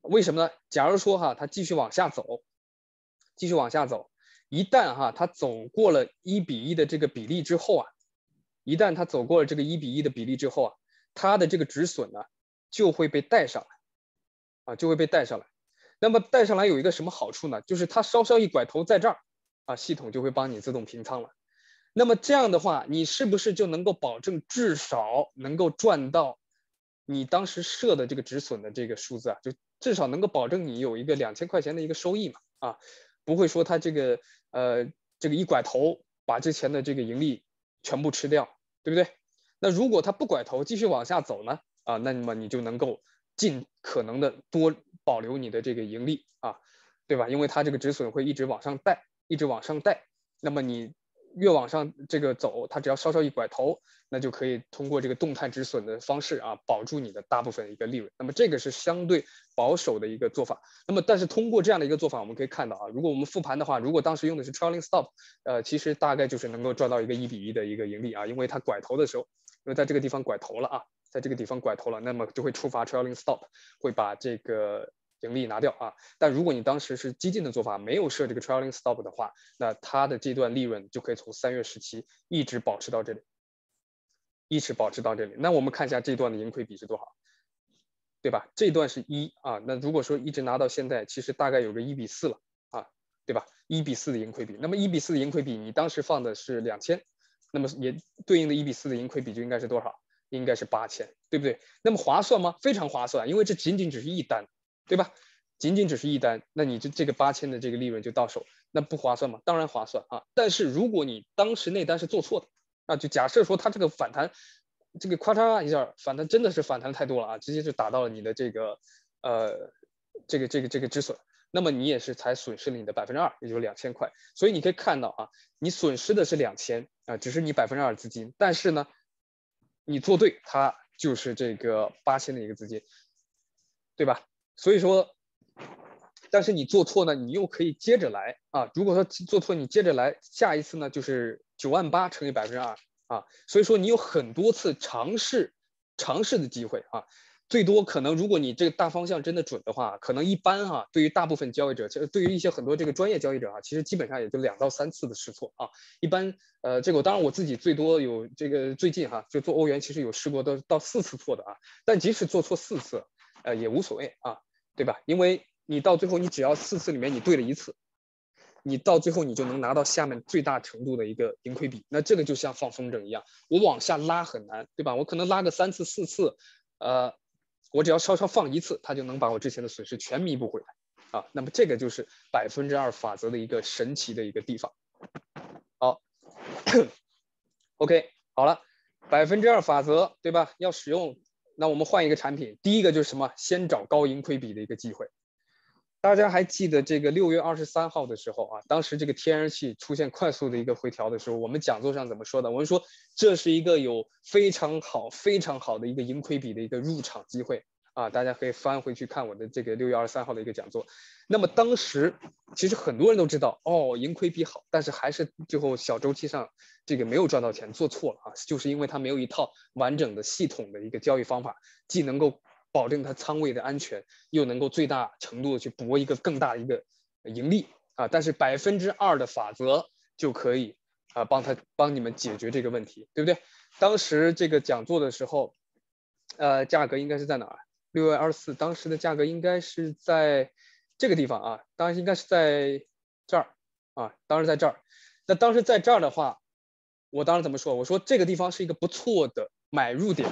为什么呢？假如说哈，它继续往下走，继续往下走，一旦哈它走过了一比一的这个比例之后啊，一旦它走过了这个一比一的比例之后啊，它的这个止损呢就会被带上来啊，就会被带上来。那么带上来有一个什么好处呢？就是它稍稍一拐头，在这儿，啊，系统就会帮你自动平仓了。那么这样的话，你是不是就能够保证至少能够赚到你当时设的这个止损的这个数字啊？就至少能够保证你有一个两千块钱的一个收益嘛？啊，不会说它这个呃，这个一拐头把之前的这个盈利全部吃掉，对不对？那如果它不拐头继续往下走呢？啊，那么你就能够尽可能的多。保留你的这个盈利啊，对吧？因为它这个止损会一直往上带，一直往上带。那么你越往上这个走，它只要稍稍一拐头，那就可以通过这个动态止损的方式啊，保住你的大部分一个利润。那么这个是相对保守的一个做法。那么但是通过这样的一个做法，我们可以看到啊，如果我们复盘的话，如果当时用的是 trailing stop，呃，其实大概就是能够赚到一个一比一的一个盈利啊，因为它拐头的时候，因为在这个地方拐头了啊，在这个地方拐头了，那么就会触发 trailing stop，会把这个。盈利拿掉啊！但如果你当时是激进的做法，没有设这个 trailing stop 的话，那它的这段利润就可以从三月十七一直保持到这里，一直保持到这里。那我们看一下这段的盈亏比是多少，对吧？这段是一啊。那如果说一直拿到现在，其实大概有个一比四了啊，对吧？一比四的盈亏比。那么一比四的盈亏比，你当时放的是两千，那么也对应的一比四的盈亏比就应该是多少？应该是八千，对不对？那么划算吗？非常划算，因为这仅仅只是一单。对吧？仅仅只是一单，那你就这个八千的这个利润就到手，那不划算吗？当然划算啊！但是如果你当时那单是做错的啊，就假设说它这个反弹，这个咔嚓一下反弹真的是反弹太多了啊，直接就打到了你的这个呃这个这个这个止损，那么你也是才损失了你的百分之二，也就两千块。所以你可以看到啊，你损失的是两千啊，只是你百分之二资金，但是呢，你做对它就是这个八千的一个资金，对吧？所以说，但是你做错呢，你又可以接着来啊。如果说做错，你接着来，下一次呢就是九万八乘以百分之二啊。所以说你有很多次尝试，尝试的机会啊。最多可能，如果你这个大方向真的准的话，可能一般哈，对于大部分交易者，对于一些很多这个专业交易者啊，其实基本上也就两到三次的试错啊。一般，呃，这个当然我自己最多有这个最近哈，就做欧元，其实有试过到到四次错的啊。但即使做错四次，呃，也无所谓啊。对吧？因为你到最后，你只要四次里面你对了一次，你到最后你就能拿到下面最大程度的一个盈亏比。那这个就像放风筝一样，我往下拉很难，对吧？我可能拉个三次四次，呃，我只要稍稍放一次，它就能把我之前的损失全弥补回来啊。那么这个就是百分之二法则的一个神奇的一个地方。好，OK，好了，百分之二法则，对吧？要使用。那我们换一个产品，第一个就是什么？先找高盈亏比的一个机会。大家还记得这个六月二十三号的时候啊，当时这个天然气出现快速的一个回调的时候，我们讲座上怎么说的？我们说这是一个有非常好、非常好的一个盈亏比的一个入场机会。啊，大家可以翻回去看我的这个六月二十三号的一个讲座。那么当时其实很多人都知道哦，盈亏比好，但是还是最后小周期上这个没有赚到钱，做错了啊，就是因为他没有一套完整的系统的一个交易方法，既能够保证他仓位的安全，又能够最大程度的去博一个更大的一个盈利啊。但是百分之二的法则就可以啊，帮他帮你们解决这个问题，对不对？当时这个讲座的时候，呃，价格应该是在哪？六月二十四，当时的价格应该是在这个地方啊，当时应该是在这儿啊，当时在这儿。那当时在这儿的话，我当时怎么说？我说这个地方是一个不错的买入点，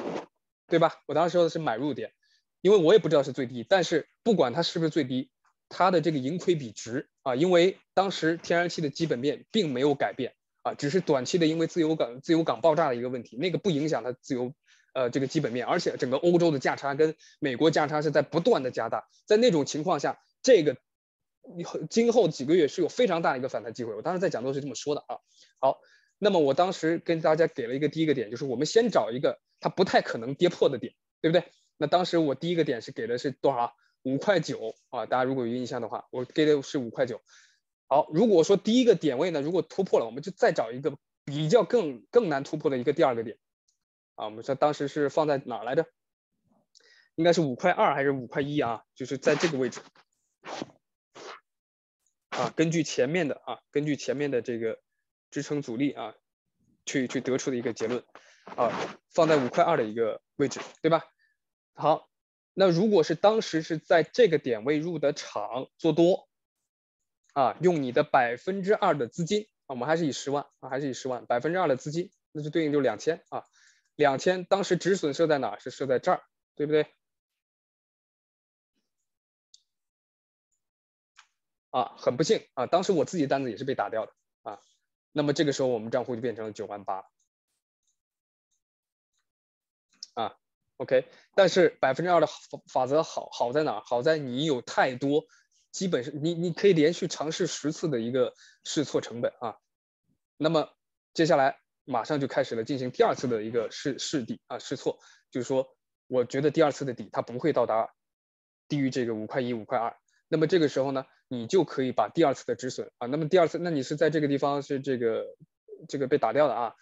对吧？我当时说的是买入点，因为我也不知道是最低，但是不管它是不是最低，它的这个盈亏比值啊，因为当时天然气的基本面并没有改变啊，只是短期的因为自由港自由港爆炸的一个问题，那个不影响它自由。呃，这个基本面，而且整个欧洲的价差跟美国价差是在不断的加大，在那种情况下，这个今后几个月是有非常大的一个反弹机会。我当时在讲座是这么说的啊。好，那么我当时跟大家给了一个第一个点，就是我们先找一个它不太可能跌破的点，对不对？那当时我第一个点是给的是多少五块九啊！大家如果有印象的话，我给的是五块九。好，如果说第一个点位呢，如果突破了，我们就再找一个比较更更难突破的一个第二个点。啊，我们说当时是放在哪来着？应该是五块二还是五块一啊？就是在这个位置啊。根据前面的啊，根据前面的这个支撑阻力啊，去去得出的一个结论啊，放在五块二的一个位置，对吧？好，那如果是当时是在这个点位入的场做多啊，用你的百分之二的资金啊，我们还是以十万啊，还是以十万百分之二的资金，那就对应就两千啊。两千，当时止损设在哪？是设在这儿，对不对？啊，很不幸啊，当时我自己的单子也是被打掉的啊。那么这个时候，我们账户就变成了九万八啊。OK，但是百分之二的法法则好好在哪好在你有太多，基本是你你可以连续尝试十次的一个试错成本啊。那么接下来。马上就开始了，进行第二次的一个试试底啊试错，就是说，我觉得第二次的底它不会到达低于这个五块一五块二，那么这个时候呢，你就可以把第二次的止损啊，那么第二次，那你是在这个地方是这个这个被打掉的啊，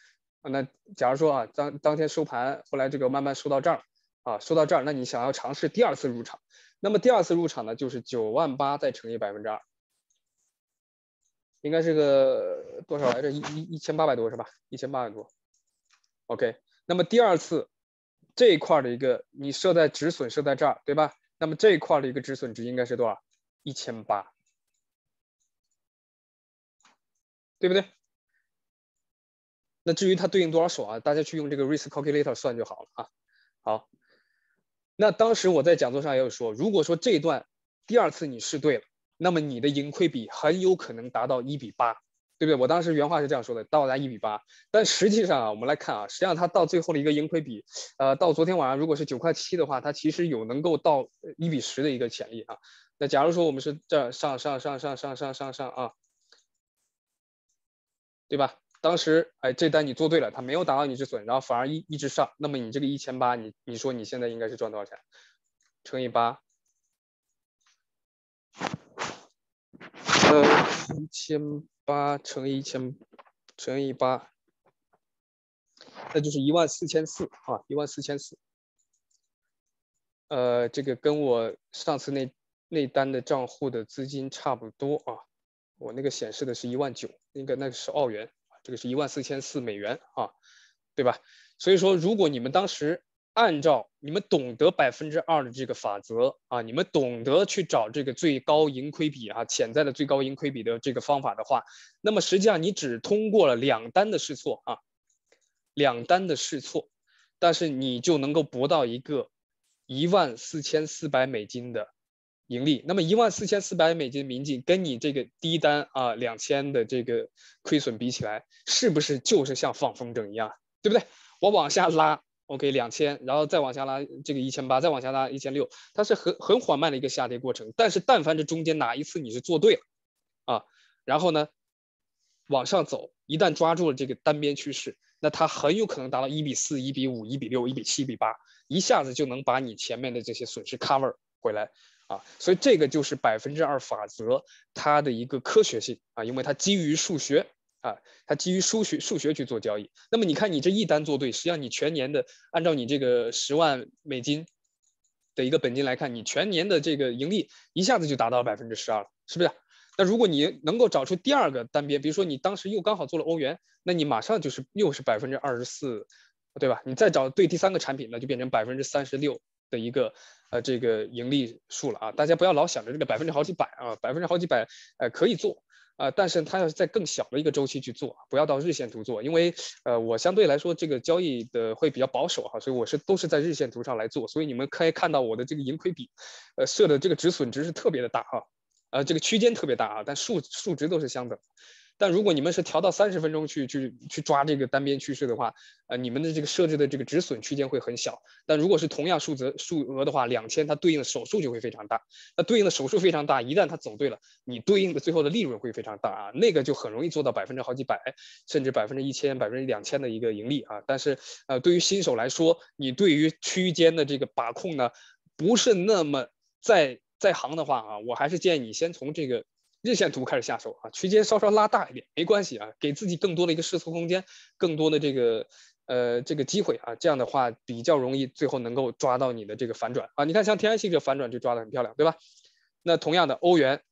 那假如说啊当当天收盘后来这个慢慢收到这儿啊收到这儿，那你想要尝试第二次入场，那么第二次入场呢就是九万八再乘以百分之二。应该是个多少来着？一一一千八百多是吧？一千八百多。OK，那么第二次这一块的一个你设在止损设在这儿对吧？那么这一块的一个止损值应该是多少？一千八，对不对？那至于它对应多少手啊，大家去用这个 risk calculator 算就好了啊。好，那当时我在讲座上也有说，如果说这一段第二次你试对了。那么你的盈亏比很有可能达到一比八，对不对？我当时原话是这样说的，到达一比八。但实际上啊，我们来看啊，实际上它到最后的一个盈亏比，呃，到昨天晚上如果是九块七的话，它其实有能够到一比十的一个潜力啊。那假如说我们是这上上上上上上上上啊，对吧？当时哎，这单你做对了，它没有达到你止损，然后反而一一直上，那么你这个一千八，你你说你现在应该是赚多少钱？乘以八。呃，一千八乘以一千乘以八，那就是一万四千四啊，一万四千四。呃，这个跟我上次那那单的账户的资金差不多啊，我那个显示的是一万九，那个那是澳元这个是一万四千四美元啊，对吧？所以说，如果你们当时。按照你们懂得百分之二的这个法则啊，你们懂得去找这个最高盈亏比啊，潜在的最高盈亏比的这个方法的话，那么实际上你只通过了两单的试错啊，两单的试错，但是你就能够博到一个一万四千四百美金的盈利。那么一万四千四百美金的民利跟你这个低单啊两千的这个亏损比起来，是不是就是像放风筝一样，对不对？我往下拉。OK，两千，然后再往下拉，这个一千八，再往下拉一千六，它是很很缓慢的一个下跌过程。但是，但凡这中间哪一次你是做对了，啊，然后呢，往上走，一旦抓住了这个单边趋势，那它很有可能达到一比四、一比五、一比六、一比七、比八，一下子就能把你前面的这些损失 cover 回来啊。所以，这个就是百分之二法则它的一个科学性啊，因为它基于数学。啊，它基于数学数学去做交易。那么你看，你这一单做对，实际上你全年的按照你这个十万美金的一个本金来看，你全年的这个盈利一下子就达到了百分之十二了，是不是？那如果你能够找出第二个单边，比如说你当时又刚好做了欧元，那你马上就是又是百分之二十四，对吧？你再找对第三个产品那就变成百分之三十六的一个呃这个盈利数了啊！大家不要老想着这个百分之好几百啊，百分之好几百呃可以做。啊，但是它要是在更小的一个周期去做，不要到日线图做，因为，呃，我相对来说这个交易的会比较保守哈，所以我是都是在日线图上来做，所以你们可以看到我的这个盈亏比，呃，设的这个止损值是特别的大哈，呃，这个区间特别大啊，但数数值都是相等。但如果你们是调到三十分钟去去去抓这个单边趋势的话，呃，你们的这个设置的这个止损区间会很小。但如果是同样数值数额的话，两千它对应的手数就会非常大，那对应的手数非常大，一旦它走对了，你对应的最后的利润会非常大啊，那个就很容易做到百分之好几百，甚至百分之一千、百分之两千的一个盈利啊。但是，呃，对于新手来说，你对于区间的这个把控呢，不是那么在在行的话啊，我还是建议你先从这个。日线图开始下手啊，区间稍稍拉大一点没关系啊，给自己更多的一个试错空间，更多的这个呃这个机会啊，这样的话比较容易最后能够抓到你的这个反转啊。你看像天然气这反转就抓的很漂亮，对吧？那同样的欧元，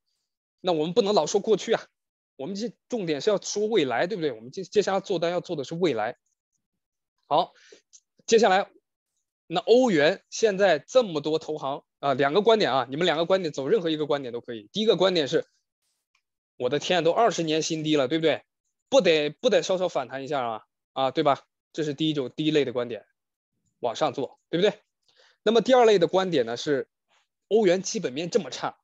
那我们不能老说过去啊，我们这重点是要说未来，对不对？我们接接下来做单要做的是未来。好，接下来那欧元现在这么多投行啊，两个观点啊，你们两个观点走任何一个观点都可以。第一个观点是。我的天，都二十年新低了，对不对？不得不得稍稍反弹一下啊啊，对吧？这是第一种第一类的观点，往上做，对不对？那么第二类的观点呢，是欧元基本面这么差，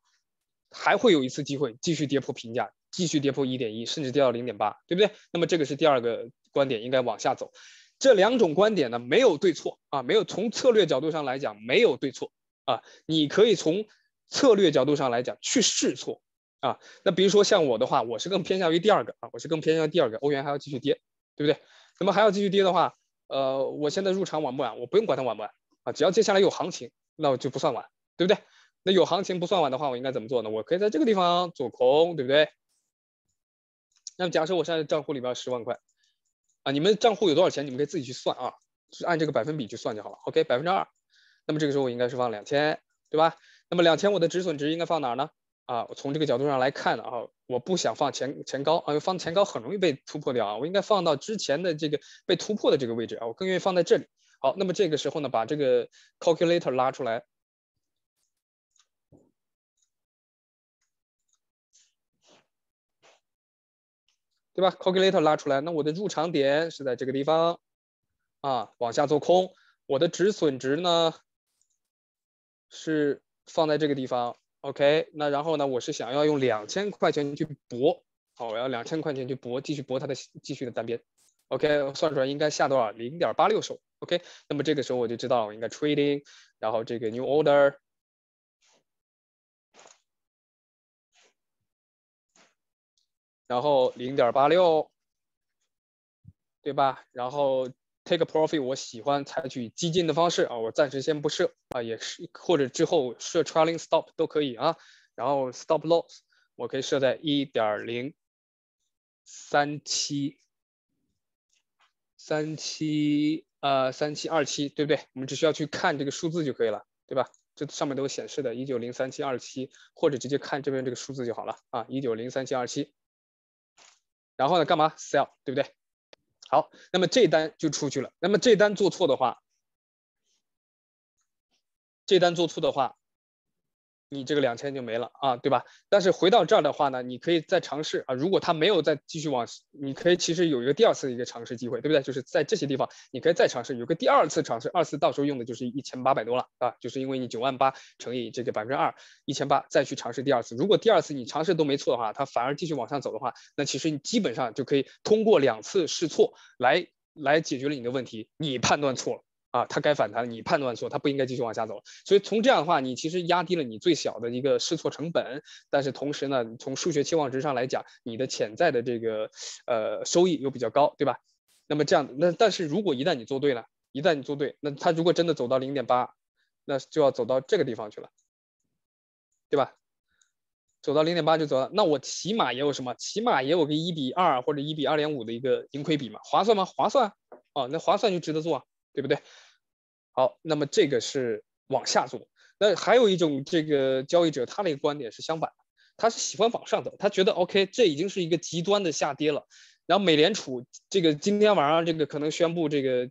还会有一次机会继续跌破平价，继续跌破一点一，甚至跌到零点八，对不对？那么这个是第二个观点，应该往下走。这两种观点呢，没有对错啊，没有从策略角度上来讲没有对错啊，你可以从策略角度上来讲去试错。啊，那比如说像我的话，我是更偏向于第二个啊，我是更偏向第二个，欧元还要继续跌，对不对？那么还要继续跌的话，呃，我现在入场晚不晚？我不用管它晚不晚啊，只要接下来有行情，那我就不算晚，对不对？那有行情不算晚的话，我应该怎么做呢？我可以在这个地方做空，对不对？那么假设我现在账户里边十万块啊，你们账户有多少钱，你们可以自己去算啊，是按这个百分比去算就好了。OK，百分之二，那么这个时候我应该是放两千，对吧？那么两千我的止损值应该放哪呢？啊，我从这个角度上来看啊，我不想放前前高啊，放前高很容易被突破掉啊，我应该放到之前的这个被突破的这个位置啊，我更愿意放在这里。好，那么这个时候呢，把这个 calculator 拉出来，对吧？calculator 拉出来，那我的入场点是在这个地方啊，往下做空，我的止损值呢是放在这个地方。OK，那然后呢？我是想要用两千块钱去搏，好，我要两千块钱去搏，继续搏它的继续的单边。OK，算出来应该下多少？零点八六手。OK，那么这个时候我就知道我应该 trading，然后这个 new order，然后零点八六，对吧？然后。Take profit，我喜欢采取激进的方式啊，我暂时先不设啊，也是或者之后设 trailing stop 都可以啊，然后 stop loss 我可以设在一点零三七三七呃三七二七对不对？我们只需要去看这个数字就可以了，对吧？这上面都显示的，一九零三七二七，或者直接看这边这个数字就好了啊，一九零三七二七。然后呢，干嘛 sell 对不对？好，那么这单就出去了。那么这单做错的话，这单做错的话。你这个两千就没了啊，对吧？但是回到这儿的话呢，你可以再尝试啊。如果他没有再继续往，你可以其实有一个第二次的一个尝试机会，对不对？就是在这些地方你可以再尝试，有个第二次尝试，二次到时候用的就是一千八百多了啊，就是因为你九万八乘以这个百分之二，一千八再去尝试第二次。如果第二次你尝试都没错的话，它反而继续往上走的话，那其实你基本上就可以通过两次试错来来解决了你的问题。你判断错了。啊，它该反弹，你判断错，它不应该继续往下走了。所以从这样的话，你其实压低了你最小的一个试错成本，但是同时呢，从数学期望值上来讲，你的潜在的这个呃收益又比较高，对吧？那么这样，那但是如果一旦你做对了，一旦你做对，那它如果真的走到零点八，那就要走到这个地方去了，对吧？走到零点八就走了，那我起码也有什么？起码也有个一比二或者一比二点五的一个盈亏比嘛，划算吗？划算啊，那划算就值得做。对不对？好，那么这个是往下做。那还有一种这个交易者，他的一个观点是相反的，他是喜欢往上走。他觉得 OK，这已经是一个极端的下跌了。然后美联储这个今天晚上这个可能宣布这个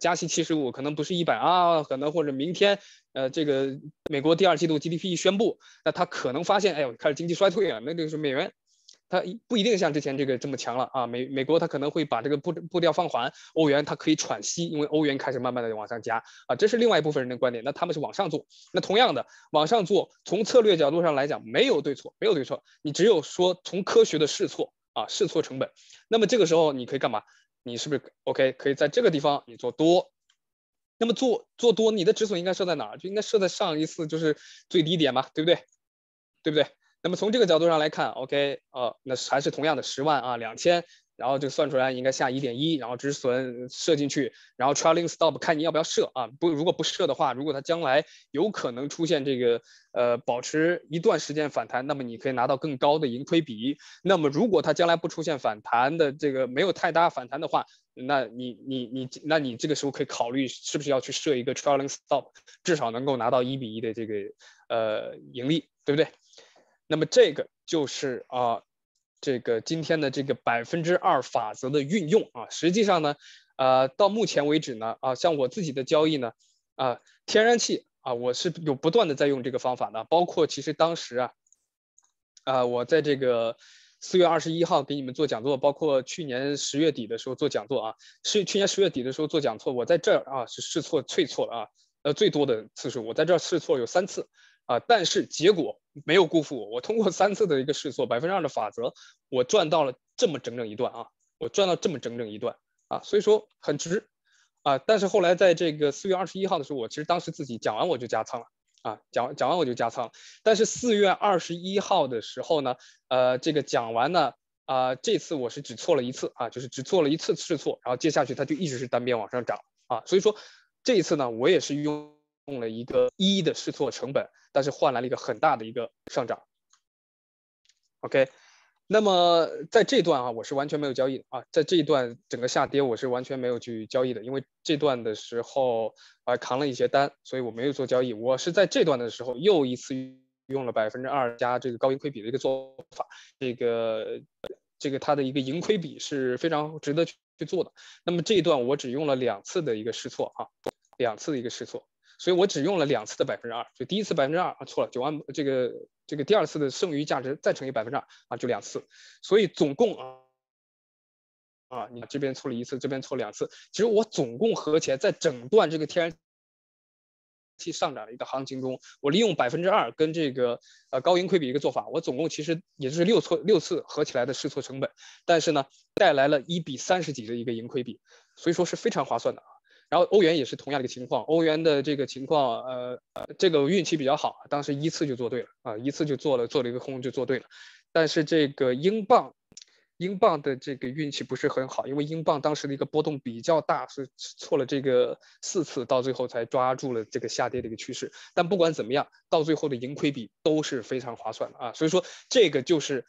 加息七十五，可能不是一百啊，可能或者明天呃这个美国第二季度 GDP 一宣布，那他可能发现哎呦开始经济衰退啊，那就是美元。它不一定像之前这个这么强了啊！美美国它可能会把这个步步调放缓，欧元它可以喘息，因为欧元开始慢慢的往上加啊！这是另外一部分人的观点，那他们是往上做，那同样的往上做，从策略角度上来讲，没有对错，没有对错，你只有说从科学的试错啊，试错成本。那么这个时候你可以干嘛？你是不是 OK？可以在这个地方你做多，那么做做多，你的止损应该设在哪儿？就应该设在上一次就是最低点嘛，对不对？对不对？那么从这个角度上来看，OK，呃，那还是同样的十万啊，两千，然后就算出来应该下一点一，然后止损设进去，然后 trailing stop 看你要不要设啊？不，如果不设的话，如果它将来有可能出现这个呃保持一段时间反弹，那么你可以拿到更高的盈亏比。那么如果它将来不出现反弹的这个没有太大反弹的话，那你你你，那你这个时候可以考虑是不是要去设一个 trailing stop，至少能够拿到一比一的这个呃盈利，对不对？那么这个就是啊，这个今天的这个百分之二法则的运用啊，实际上呢，呃，到目前为止呢，啊，像我自己的交易呢，啊，天然气啊，我是有不断的在用这个方法的，包括其实当时啊，啊，我在这个四月二十一号给你们做讲座，包括去年十月底的时候做讲座啊，是去年十月底的时候做讲座，我在这儿啊是试错脆错了啊，呃，最多的次数，我在这儿试错有三次。啊！但是结果没有辜负我，我通过三次的一个试错，百分之二的法则，我赚到了这么整整一段啊！我赚到这么整整一段啊！所以说很值啊！但是后来在这个四月二十一号的时候，我其实当时自己讲完我就加仓了啊，讲讲完我就加仓。但是四月二十一号的时候呢，呃，这个讲完呢，啊，这次我是只错了一次啊，就是只做了一次试错，然后接下去它就一直是单边往上涨啊！所以说这一次呢，我也是用用了一个一的试错成本。但是换来了一个很大的一个上涨。OK，那么在这段啊，我是完全没有交易的啊，在这一段整个下跌，我是完全没有去交易的，因为这段的时候啊扛了一些单，所以我没有做交易。我是在这段的时候又一次用了百分之二加这个高盈亏比的一个做法，这个这个它的一个盈亏比是非常值得去做的。那么这一段我只用了两次的一个试错啊，两次的一个试错。所以我只用了两次的百分之二，就第一次百分之二啊，错了九万这个这个第二次的剩余价值再乘以百分之二啊，就两次，所以总共啊啊，你这边错了一次，这边错两次，其实我总共合起来在整段这个天然气上涨的一个行情中，我利用百分之二跟这个呃高盈亏比一个做法，我总共其实也就是六错六次合起来的试错成本，但是呢带来了一比三十几的一个盈亏比，所以说是非常划算的啊。然后欧元也是同样的一个情况，欧元的这个情况，呃，呃，这个运气比较好，当时一次就做对了啊，一次就做了，做了一个空就做对了。但是这个英镑，英镑的这个运气不是很好，因为英镑当时的一个波动比较大，是错了这个四次，到最后才抓住了这个下跌的一个趋势。但不管怎么样，到最后的盈亏比都是非常划算的啊。所以说这个就是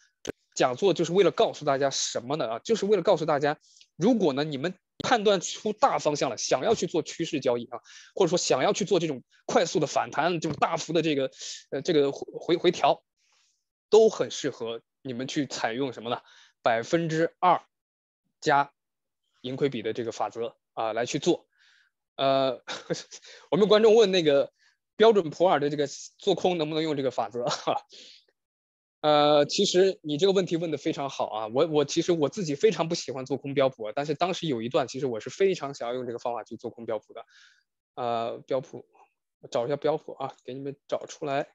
讲座就是为了告诉大家什么呢？啊，就是为了告诉大家，如果呢你们。判断出大方向了，想要去做趋势交易啊，或者说想要去做这种快速的反弹，这种大幅的这个，呃，这个回回调，都很适合你们去采用什么呢？百分之二加盈亏比的这个法则啊，来去做。呃，我们观众问那个标准普尔的这个做空能不能用这个法则？哈、呃，其实你这个问题问的非常好啊！我我其实我自己非常不喜欢做空标普，但是当时有一段，其实我是非常想要用这个方法去做空标普的。呃，标普，找一下标普啊，给你们找出来。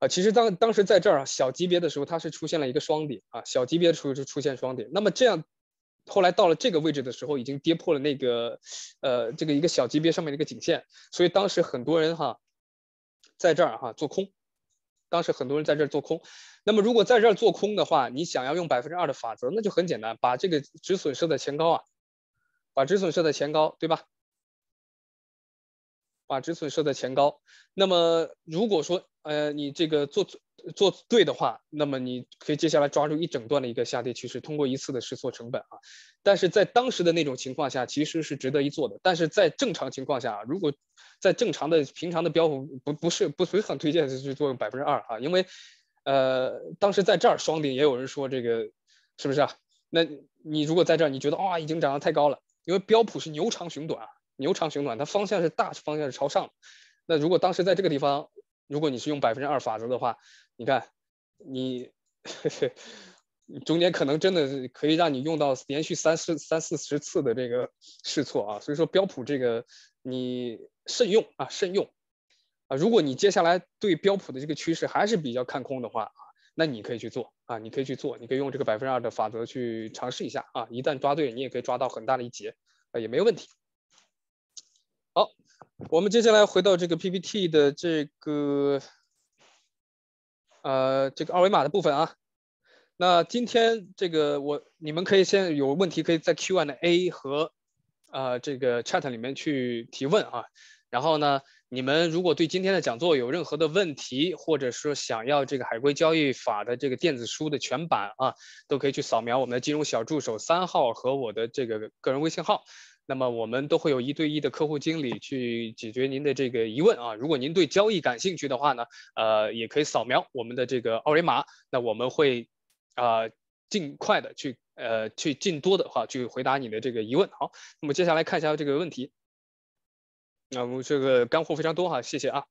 啊，其实当当时在这儿啊，小级别的时候，它是出现了一个双顶啊，小级别的时候就出现双顶。那么这样，后来到了这个位置的时候，已经跌破了那个呃这个一个小级别上面的一个颈线，所以当时很多人哈。在这儿哈做空，当时很多人在这儿做空。那么如果在这儿做空的话，你想要用百分之二的法则，那就很简单，把这个止损设在前高啊，把止损设在前高，对吧？把止损设在前高。那么如果说呃你这个做，做对的话，那么你可以接下来抓住一整段的一个下跌趋势，通过一次的试错成本啊。但是在当时的那种情况下，其实是值得一做的。但是在正常情况下，如果在正常的平常的标普不不是不是很推荐去做百分之二啊，因为呃当时在这儿双顶也有人说这个是不是啊？那你如果在这儿你觉得哇已经涨得太高了，因为标普是牛长熊短，牛长熊短它方向是大方向是朝上，那如果当时在这个地方。如果你是用百分之二法则的话，你看，你 中间可能真的可以让你用到连续三四三四十次的这个试错啊。所以说标普这个你慎用啊，慎用啊。如果你接下来对标普的这个趋势还是比较看空的话啊，那你可以去做啊，你可以去做，你可以用这个百分之二的法则去尝试一下啊。一旦抓对，你也可以抓到很大的一截啊，也没有问题。好。我们接下来回到这个 PPT 的这个，呃，这个二维码的部分啊。那今天这个我，你们可以先有问题可以在 Q and A 和呃这个 Chat 里面去提问啊。然后呢，你们如果对今天的讲座有任何的问题，或者说想要这个《海归交易法》的这个电子书的全版啊，都可以去扫描我们的金融小助手三号和我的这个个人微信号。那么我们都会有一对一的客户经理去解决您的这个疑问啊。如果您对交易感兴趣的话呢，呃，也可以扫描我们的这个二维码，那我们会，呃，尽快的去，呃，去尽多的话去回答你的这个疑问。好，那么接下来看一下这个问题，那我们这个干货非常多哈，谢谢啊。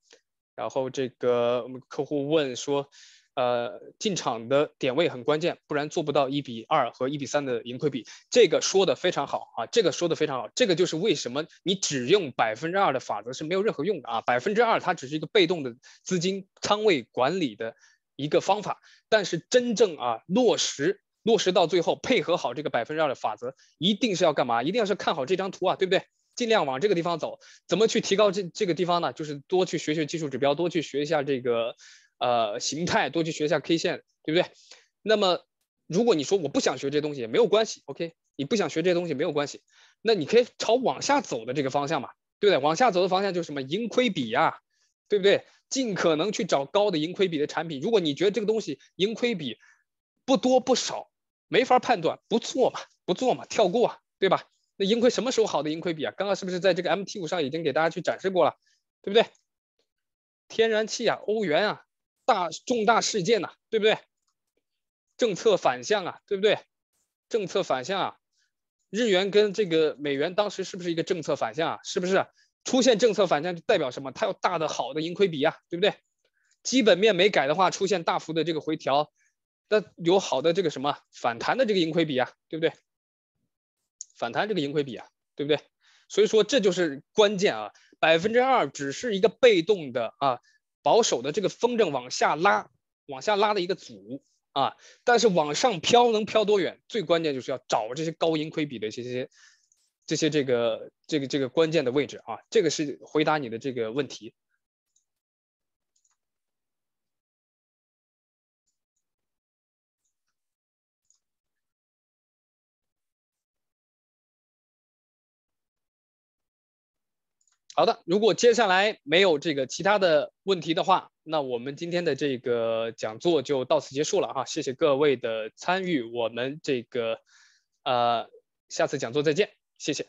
然后这个我们客户问说。呃，进场的点位很关键，不然做不到一比二和一比三的盈亏比。这个说的非常好啊，这个说的非常好。这个就是为什么你只用百分之二的法则，是没有任何用的啊。百分之二它只是一个被动的资金仓位管理的一个方法，但是真正啊落实落实到最后，配合好这个百分之二的法则，一定是要干嘛？一定要是看好这张图啊，对不对？尽量往这个地方走。怎么去提高这这个地方呢？就是多去学学技术指标，多去学一下这个。呃，形态多去学一下 K 线，对不对？那么，如果你说我不想学这东西，没有关系，OK，你不想学这东西没有关系，那你可以朝往下走的这个方向嘛，对不对？往下走的方向就是什么盈亏比呀，对不对？尽可能去找高的盈亏比的产品。如果你觉得这个东西盈亏比不多不少，没法判断，不做嘛，不做嘛，跳过，对吧？那盈亏什么时候好的盈亏比啊？刚刚是不是在这个 MT 五上已经给大家去展示过了，对不对？天然气啊，欧元啊。大重大事件呐，对不对？政策反向啊，对不对？政策反向啊，日元跟这个美元当时是不是一个政策反向啊？是不是出现政策反向就代表什么？它有大的好的盈亏比啊，对不对？基本面没改的话，出现大幅的这个回调，那有好的这个什么反弹的这个盈亏比啊，对不对？反弹这个盈亏比啊，对不对？所以说这就是关键啊，百分之二只是一个被动的啊。保守的这个风筝往下拉，往下拉的一个组啊，但是往上飘能飘多远？最关键就是要找这些高盈亏比的些、这些、这些这个、这个、这个关键的位置啊。这个是回答你的这个问题。好的，如果接下来没有这个其他的问题的话，那我们今天的这个讲座就到此结束了哈，谢谢各位的参与，我们这个，呃，下次讲座再见，谢谢。